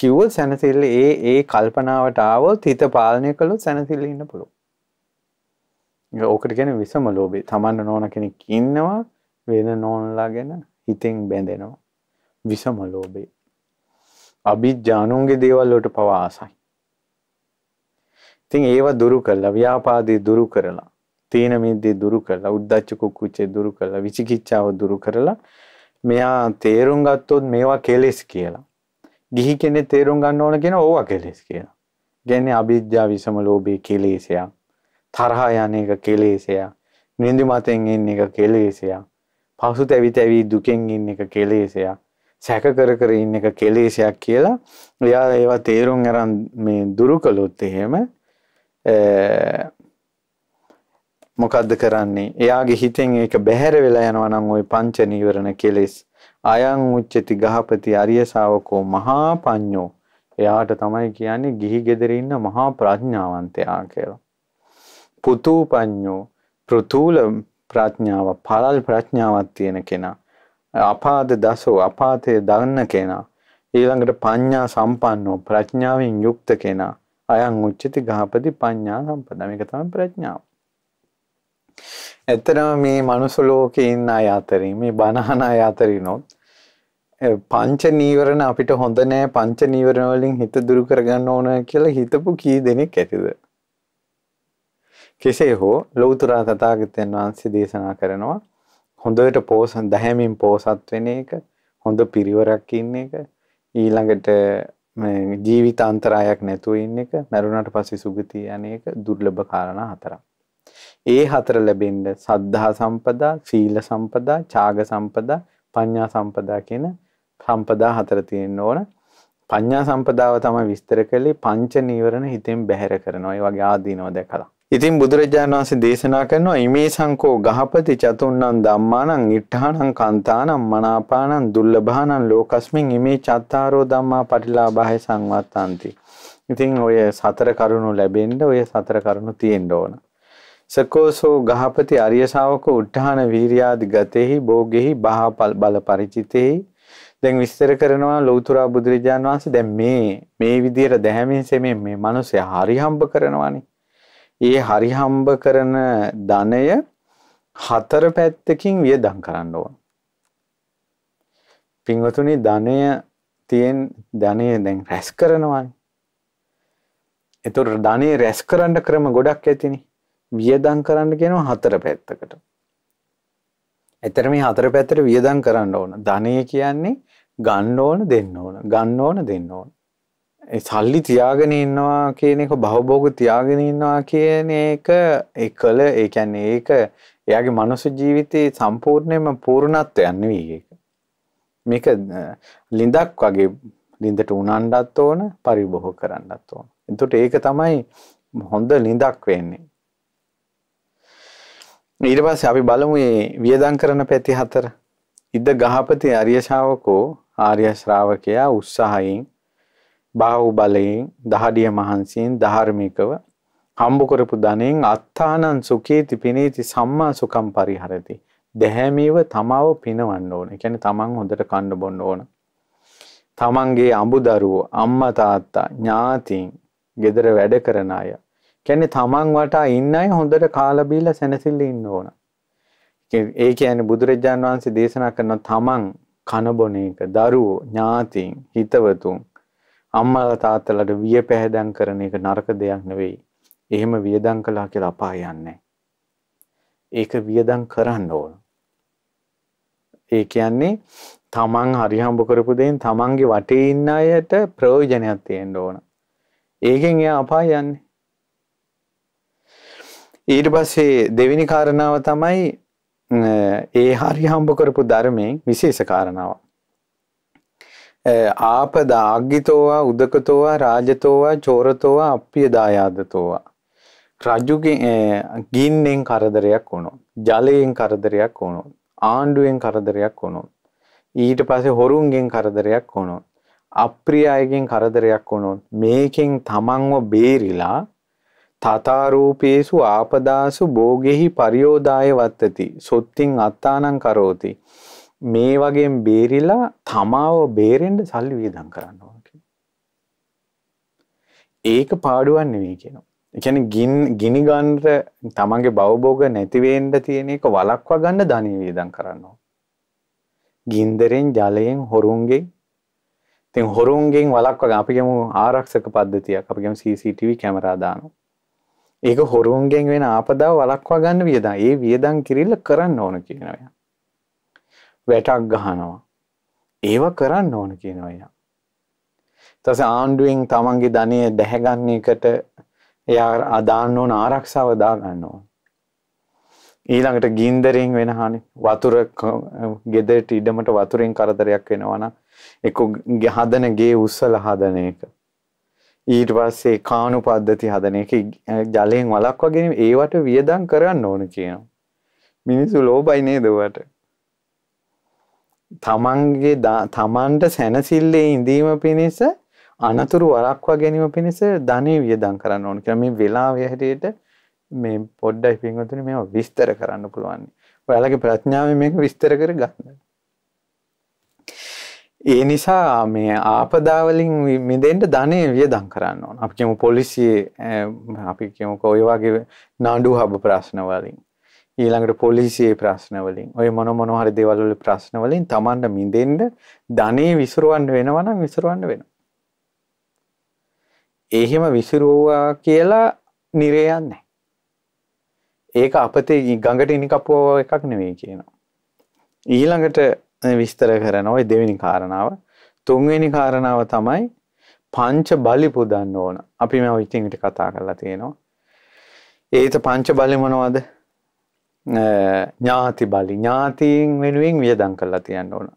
කිව්වොත් සැනසිල්ල ඒ ඒ කල්පනාවට ආවොත් හිත පාලනය කළොත් සැනසිල්ල ඉන්න පුළුව. ඕකට ගැන විසම ලෝබේ තමන්න නෝන කෙනෙක් ඉන්නවා වෙන නෝනලා ගැන හිතෙන් බැඳෙනවා. විසම ලෝභය. අභිජ්ජානුන්ගේ දේවල් වලට පවා ආසයි. ඉතින් ඒව දුරු කළා, ව්‍යාපාදේ දුරු කරලා, තීන මිද්දේ දුරු කරලා, උද්ධච්ච කුක්කුච්චේ දුරු කරලා, විචිකිච්ඡාව දුරු කරලා මෙයා තේරුම් ගත්තොත් මේවා කෙලෙස් කියලා. ගිහි කෙනෙක් තේරුම් ගන්න ඕන කියන ඕවා කෙලෙස් කියලා. කියන්නේ අභිජ්ජා විසම ලෝභයේ කෙලෙසයක්. තරහා යන එක කෙලෙසයක්. නිදිමතෙන් ඉන්න එක කෙලෙසයක්. පසුතැවි තැවි දුකෙන් ඉන්න එක කෙලෙසයක්. සැක කර කර ඉන්න එක කෙලේශයක් කියලා එයා ඒවා තේරුම් අරන් මේ දුරු කළොත් එහෙම මොකද්ද කරන්නේ එයාගේ හිතෙන් ඒක බැහැර වෙලා යනවා නම් ওই පංච නීවරණ කෙලෙස් අයං උච්චති ගහපති අරිය ශාවකෝ මහා පඤ්ඤෝ එයාට තමයි කියන්නේ ගිහි ගෙදර ඉන්න මහා ප්‍රඥාවන්තයා කියලා පුතු පඤ්ඤෝ ප්‍රතුල ප්‍රඥාව පළල් ප්‍රඥාවක් තියෙන කෙනා අපාද දසෝ අපාතේ දන්න කෙනා ඊළඟට පඤ්ඤා සම්පන්නෝ ප්‍රඥාවෙන් යුක්ත කෙනා අයං උච්චති ගහපති පඤ්ඤා සම්පදා මේක තමයි ප්‍රඥාව. ඇත්තටම මේ මනුස්ස ලෝකේ ඉන්න අය අතරින් මේ බණහන අය අතරිනොත් පංච නීවරණ අපිට හොඳ නෑ පංච නීවරණ වලින් හිත දුරු කරගන්න ඕන කියලා හිතපු කී දෙනෙක් ඇතිද? කෙසේ හෝ ලෞතර තථාගතයන් වහන්සේ දේශනා කරනවා හොඳට පෝස දැහැමින් පෝසත් වෙන එක හොඳ පිරිවරක් ඉන්න එක ඊළඟට ජීවිත අන්තරායක් නැතුව ඉන්න එක මැරුණට පස්සේ සුගතිය යන එක දුර්ලභ කාරණා හතරක්. ඒ හතර ලැබෙන්න සද්ධා සම්පදා, සීල සම්පදා, ඡාග සම්පදා, පඤ්ඤා සම්පදා කියන සම්පදා හතර තියෙන්න ඕන. පඤ්ඤා සම්පදාව තමයි විස්තර කළේ පංච නීවරණ හිතෙන් බැහැර කරනවා. ඒ වගේ ආදීනව දැකලා. ඉතින් බුදුරජාණන් වහන්සේ දේශනා කරනවා ඉමේ සංකෝ ගහපති චතුන්නම් ධම්මානං ඉට්ඨානං කාන්තානං මනාපානං දුර්ලභානං ලෝකස්මින් ඉමේ චත්තාරෝ ධම්මා පටිලාභාය සංවත්තන්ති. ඉතින් ඔය සතර කරුණු ලැබෙන්න ඔය සතර කරුණු තියෙන්න ඕන. සකෝසෝ ගහපති අරිය ශාවකෝ උට්ඨාන වීරියාදි ගතෙහි භෝගෙහි බහපල් බල ಪರಿචිතෙහි දැන් විස්තර කරනවා ලෞතර බුදුරජාණන් වහන්සේ දැන් මේ මේ විදියට දැහැමින් සෙමින් මේ මිනිස්සේ හරි හම්බ කරනවානේ ඒ හරි හම්බ කරන ධනය හතර පැත්තකින් වියදම් කරන්න ඕන. පින්වතුනි ධනය තියෙන් ධනය දැන් රැස් කරනවානේ. එතකොට ධනය රැස් කරන්න ක්‍රම ගොඩක් ඇතිනේ. වියදම් කරන්න කියනවා හතර පැත්තකට. එතර මේ හතර පැත්තට වියදම් කරන්න ඕන. ධනය කියන්නේ ගන්න ඕන දෙන්න ඕන. ගන්න ඕන දෙන්න ඕන. සල්ලි තියාගෙන ඉන්නවා කියන එක බහුභෝග තියාගෙන ඉන්නවා කියන එක එකල ඒ කියන්නේ ඒක එයාගේ මනුස්ස ජීවිතේ සම්පූර්ණයෙන්ම පූර්ණත්වයක් නෙවෙයි ඒක. මේක ලිඳක් වගේ ලිඳට උනන්නත් ඕන පරිභෝග කරන්නත් ඕන. එතකොට ඒක තමයි හොඳ ලිඳක් වෙන්නේ. ඊට පස්සේ අපි බලමු මේ වියදම් කරන පැති හතර. ඉද ගහපති ආර්ය ශ්‍රාවකෝ ආර්ය ශ්‍රාවකයා උත්සාහයෙන් බාහුව බලයෙන් දහඩිය මහන්සියෙන් ධාර්මිකව හම්බ කරපු ධනෙන් අත්තානං සුඛේති පිනේති සම්මා සුඛම් පරිහරති. දැහැමීව තමාව පිනවන්න ඕන. ඒ කියන්නේ තමන් හොඳට කන්න බොන්න ඕන. තමන්ගේ අඹදරුවෝ අම්මා තාත්තා ඥාතීන් ගෙදර වැඩ කරන අය. කියන්නේ තමන් වටා ඉන්න අය හොඳට කාලා බීලා සැනසෙල්ල ඉන්න ඕන. ඒ කියන්නේ බුදුරජාන් වහන්සේ දේශනා කරන තමන් කනබොන එක දරුවෝ ඥාතීන් හිතවතුන් අම්මලා තාත්තලාට විය පැහැදම් කරන එක නරක දෙයක් නෙවෙයි. එහෙම වියදම් කළා කියලා අපාය යන්නේ ඒක වියදම් කරන්න ඕන. ඒ කියන්නේ තමන් හරි හම්බ කරපු දෙයින් තමන්ගේ වටේ ඉන්න අයට ප්‍රයෝජනයක් තියෙන්න ඕන. ඒකෙන් එයා අපාය යන්නේ. ඊට පස්සේ දෙවෙනි කාරණාව තමයි ඒ හරි හම්බ කරපු ධර්මයෙන් විශේෂ කාරණාවක්. ආපදා අග්ගිතෝවා උදකතෝවා රාජතෝවා චෝරතෝවා අප්පියදායාදතෝවා රජුගේ ගින්නෙන් කරදරයක් වුණොත් ජලයෙන් කරදරයක් වුණොත් ආණ්ඩුවෙන් කරදරයක් වුණොත් ඊට පස්සේ හොරුන්ගෙන් කරදරයක් වුණොත් අප්‍රිය අයගෙන් කරදරයක් වුණොත් මේකෙන් තමන්ව බේරිලා තතාරූපේසු ආපදාසු භෝගෙහි පරියෝදාය වත්තති සොත්තිං අත්තානං කරෝති මේ වගේ බේරිලා තමාව බේරෙන්ඩ සල්ලි වියදම් කරන්න ඕකි. ඒක පාඩුවන්න වී කියනවා. එකන ගිනි ගන්ර තමන්ගේ බවබෝග නැතිවේන්ට තියෙන එක වලක්වා ගන්න ධනී වියදම් කරන්නවා. ගින්දරෙන් ජලයෙන් හොරුන්ගේ තින් හොරුන්ගෙන් වලක්ව අපිගම ආරක්ෂක පද්ධතියක් අපිගම CCTV කැමරාදානු. ඒක හොරුන්ගෙන් වෙන ආපදාව වලක්වා ගන්න වියදා ඒ වියදන් කිරිල්ල කරන්න ඕන කියනවය. වැටක් ගහනවා. ඒව කරන්න ඕන කියනවා එයා. ඊට ආණ්ඩුවෙන් තමන්ගේ ධනය දැහැගන්න එකට එයා අදාන්න ඕන ආරක්ෂාව දාගන්න ඕන. ඊළඟට ගින්දරෙන් වෙන හානි වතුර ගෙදරට ඉඩමට වතුරෙන් කරදරයක් වෙනවා නම් එක්ක හදන ගේ උස්සලා හදන එක. ඊට පස්සේ කානු පද්ධති හදන එක ජලයෙන් වලක් වගේ ඒවට වියදම් කරන්න ඕන කියනවා. මිනිස්සු ලෝභයි නේද වට. තමන්ගේ තමන්ට සැනසිල්ලේ ඉඳීම පිණිස අනතුරු වරක්වා ගැනීම පිණිස ධනය වියදම් කරන්න ඕන කියලා මේ වෙලාවේ හැටියට මේ පොඩ්ඩයි පින්වතුනි මේව විස්තර කරන්න පුළුවන්. ඔයාලගේ ප්‍රඥාවෙන් මේක විස්තර කරගන්න. ඒ නිසා මේ ආපදාවලින් මිදෙන්ට ධනය වියදම් කරන්න ඕන. අපි කියමු පොලිසියේ අපි කියමුකෝ ඔය වගේ නාඩු හබ ප්‍රශ්න වලින්. ඊළඟට පොලිසියේ ප්‍රශ්නවලින් ඔය මොන මොනහරි දේවල්වල ප්‍රශ්නවලින් තමන්ට මිදෙන්න ධනේ විසිරුවන්න වෙනවා නම් විසිරුවන්න වෙනවා. එහෙම විසිරුවා කියලා නිරයන්නේ නැහැ. ඒක අපතේ ගඟට ඉනිකපුව එකක් නෙවෙයි කියනවා. ඊළඟට විස්තර කරන ඔය දෙවෙනි කාරණාව තුන්වෙනි කාරණාව තමයි පංච බලි පුදන්න ඕන. අපි මේ ඔය ඉතින් කතා කරලා තියෙනවා. ඒත පංච බලි මොනවද? ඥාති බලි ඥාතීන් වෙනුවෙන් වියදං කරලා තියන්න ඕන.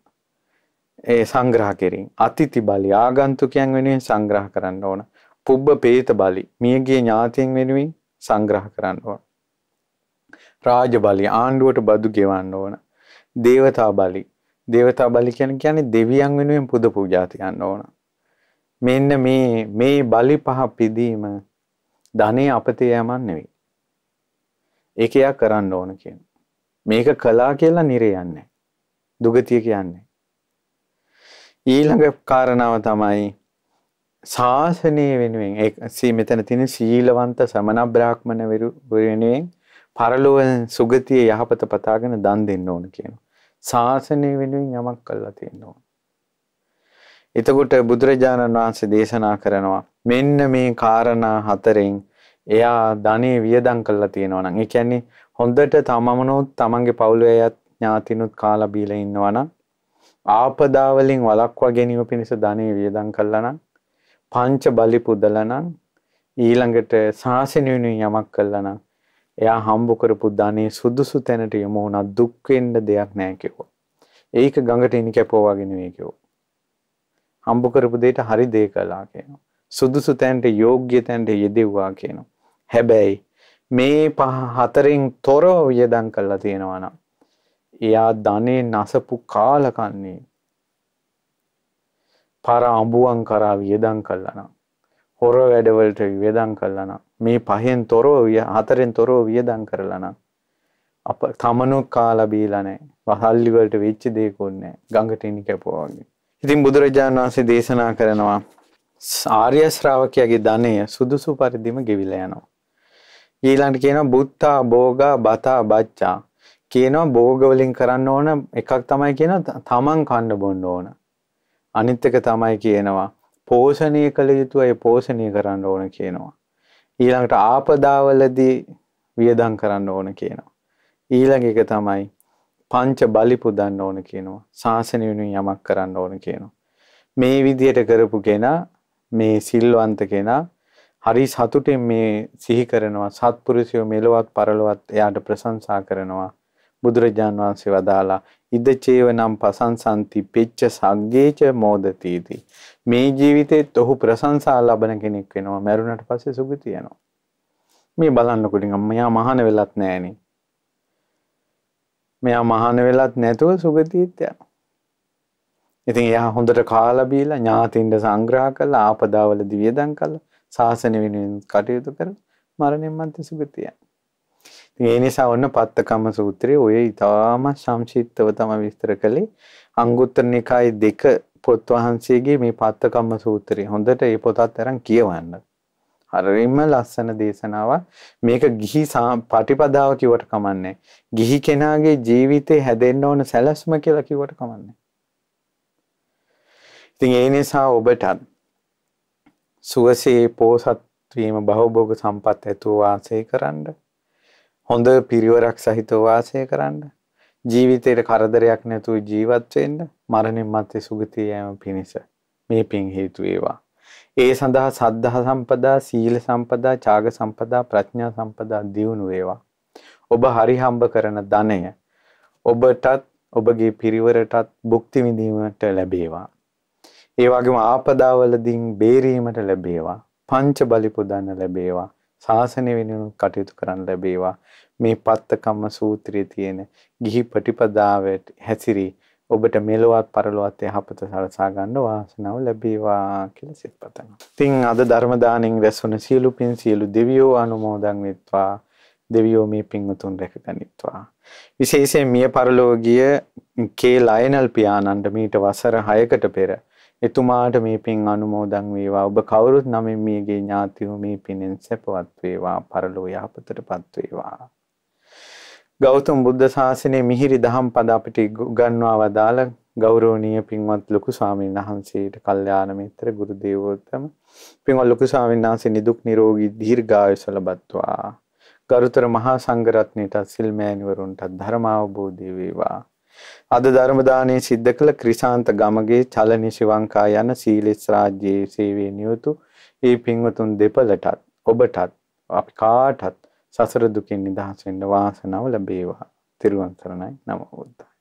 ඒ සංග්‍රහ කෙරින් අතිති බලි ආගන්තුකයන් වෙනුවෙන් සංග්‍රහ කරන්න ඕන. පුබ්බ පේත බලි මියගේ ඥාතීන් වෙනුවෙන් සංග්‍රහ කරන්න ඕන. රාජ බලි ආණ්ඩුවට බදු ගෙවන්න ඕන. දේවතා බලි දේවතා බලි කියන කියන්නේ දෙවියන් වෙනුවෙන් පුද පූජා තියන්න ඕන. මෙන්න මේ මේ බලි පහ පිදීම ධනෙ අපතේ යමන් නෙවෙයි. ඒක එයා කරන්න ඕන කියන. මේක කළා කියලා නිරේ යන්නේ. දුගතිය කියන්නේ. ඊළඟ කාරණාව තමයි ශාසනය වෙනුවෙන් ඒ මෙතන තියෙන සීලවන්ත සමන බ්‍රාහ්මණ වෙනුවෙන් පරලොව සුගතිය යහපත පතාගෙන දන් දෙන්න ඕන කියනවා. ශාසනය වෙනුවෙන් යමක් කළා තියෙනවා. එතකොට බුදුරජාණන් වහන්සේ දේශනා කරනවා මෙන්න මේ කාරණා හතරෙන් එයා ධනේ වියදම් කරලා තියෙනවා නම් ඒ කියන්නේ හොඳට තමමනොත් තමන්ගේ පවුලේ අයත් ඥාතිනුත් කාලා බීලා ඉන්නවා නම් ආපදා වලින් වළක්වා ගැනීම පිණිස ධනෙ වියදම් කළා නම් පංච බලි පුදලා නම් ඊළඟට සාසන වෙනුවෙන් යමක් කළා නම් එයා හම්බ කරපු ධනෙ සුදුසු තැනට යමු වුණා දුක් වෙන්න දෙයක් නැහැ කිව්වා. ඒක ගඟට ඉනි කැපුවා වගේ නෙවෙයි කිව්වා. හම්බ කරපු දෙයට හරි දේ කළා කියනවා. සුදුසු තැනට යෝග්‍ය තැනට යෙදෙව්වා කියනවා. හැබැයි මේ හතරෙන් තොරව වියදං කල්ලා තියෙනවා නම් එයා ධනේ නසපු කාලකන්නේ පර අඹුවන් කරා වියදං කල්ලනම් හොර වැඩවලට වියදං කල්ලනම් මේ පහෙන් තොරෝ විය හතරෙන් තොරෝ වියදං කරලනම් අප තමනුත් කාලබීලනෑ වහල්ලිවලට වෙච්චි දේකුන්නෑ ගඟටනි කැපවාගේ ඉතින් බුදුරජාණන් වහන්සේ දේශනා කරනවා ආර්ය ශ්‍රාවකයාගේ ධනය සුදුසු පරිදිම ගෙවිලා යනවා ඊළඟට කියනවා බුත්තා භෝගා බතා බච්චා. කියනවා භෝග වලින් කරන්න ඕන එකක් තමයි කියනවා තමන් කන්න බොන්න ඕන. අනිත් එක තමයි කියනවා පෝෂණය කළ යුතු අය පෝෂණය කරන්න ඕන කියනවා. ඊළඟට ආපදාවලදී වියදම් කරන්න ඕන කියනවා. ඊළඟ එක තමයි පංච බලි පුදන්න ඕන කියනවා. ශාසන වෙනුවෙන් යමක් කරන්න ඕන කියනවා. මේ විදියට කරපු කෙනා මේ සිල්වන්ත කෙනා හරි සතුටින් මේ සිහි කරනවා සත්පුරුෂයෝ මෙලොවත් පරලොවත් එයාට ප්‍රශංසා කරනවා බුදුරජාන් වහන්සේ වදාලා ඉදචේව නම් පසංසන්ති පෙච්ච සග්ගේච මෝදතිති මේ ජීවිතේත් ඔහු ප්‍රශංසා ලබන කෙනෙක් වෙනවා මැරුණට පස්සේ සුගතිය යනවා මේ බලන්නකො ටිකක් මෙයා මහාන වෙලත් නැහනේ මෙයා මහාන වෙලත් නැතුව සුගතියත් යනවා ඉතින් එයා හොඳට කාලා බීලා ඥාතින්ට සංග්‍රහ කළා ආපදාවල දිවියදම් කළා සාසන වෙනුවෙන් කටයුතු කරලා මරණයන් මතු සුගතිය. ඉතින් ඒ නිසා ඔන්න පත්තකම සූත්‍රයේ ඔය ඊටාම සංක්ෂිප්තව තමයි විස්තර කළේ. අංගුත්තර නිකායේ දෙක පොත් වහන්සේගේ මේ පත්තකම්ම සූත්‍රය. හොඳට ඒ පොතත් අරන් කියවන්න. හරිම ලස්සන දේශනාවක්. මේක ගිහි පටිපදාව කිව්වට කමන්නේ. ගිහි කෙනාගේ ජීවිතේ හැදෙන්න ඕන සැලැස්ම කියලා කිව්වට කමන්නේ. ඉතින් ඒ නිසා ඔබටත් සුවසේ පෝසත්වීම බහුභෝග සම්පත් ඇතුව වාසය කරන්න. හොඳ පිරිවරක් සහිතව වාසය කරන්න. ජීවිතයට කරදරයක් නැතුව ජීවත්වෙන්න මරණින් මත්තේ සුගතියෑම පිණිස. මේ පින් හේතු ඒවා. ඒ සඳහා සද්ධහ සම්පදා සීල සම්පදා චාග සම්පදා ප්‍රඥා සම්පදා දියුණු ඒවා. ඔබ හරි හම්බ කරන ධනය. ඔබටත් ඔබගේ පිරිවරටත් බුක්ති විඳීමට ලැබේවා. ඒ වගේම ආපදාවලදීන් බේරීමට ලැබේවා. පංච බලි පුදන්න ලැබේවා. ශාසනය වෙනුවෙන් කටයුතු කරන්න ලැබේවා. මේ පත්තකම්ම සූත්‍රයේ තියෙන ගිහි ප්‍රතිපදාවට හැසිරී ඔබට මෙලොවත් පරලොවත් යහපත සලසා ගන්න වාසනාව ලැබේවා කියලා සිතපතන. ඉතින් අද ධර්ම දාණයෙන් රැස්වන සියලු පින් සියලු දෙවියෝ අනුමෝදන් වෙත්වා. දෙවියෝ මේ පින් උතුම් රැකගනිත්වා. විශේෂයෙන් මිය පරලෝකීය කේ ලයනල් පියාණන්ට මීට වසර 6කට පෙර එතුමාට මේ පින් අනුමෝදන් වේවා. ඔබ කවුරුත් නමින් මියගේ ඥාතිවෝ මේ පිනෙන් සැපවත් වේවා. පරලෝ යහපතටපත් වේවා. ගෞතම බුද්ධ ශාසනයේ මිහිරි දහම් පද අපිට උගන්වා වදාළ ගෞරවනීය පින්වත් ලොකු ස්වාමීන් වහන්සේට කල්යාණ මිත්‍ර ගුරු දේවෝත්තම පින්වත් ලොකු ස්වාමීන් වහන්සේ නිදුක් නිරෝගී දීර්ඝායුෂ ලබත්වා ගරුතර මහා සංඝ රත්නයට සිල් මෑණිවරුන්ට ධර්ම අවබෝධය වේවා අද ධර්ම දානයේ සිද්ධ කළ ක්‍රිසාන්ත ගමගේ චලනි ශිවංකා යන සීලෙස් රාජ්‍යයේ සේවයේ නියුතු ඒ පින්වතුන් දෙපළටත් ඔබටත් අපි කාටත් සසර දුකින් නිදහස් වෙන්න වාසනාව ලැබේවා. තිරුවන් සරණයි නමෝ බුද්ධාය.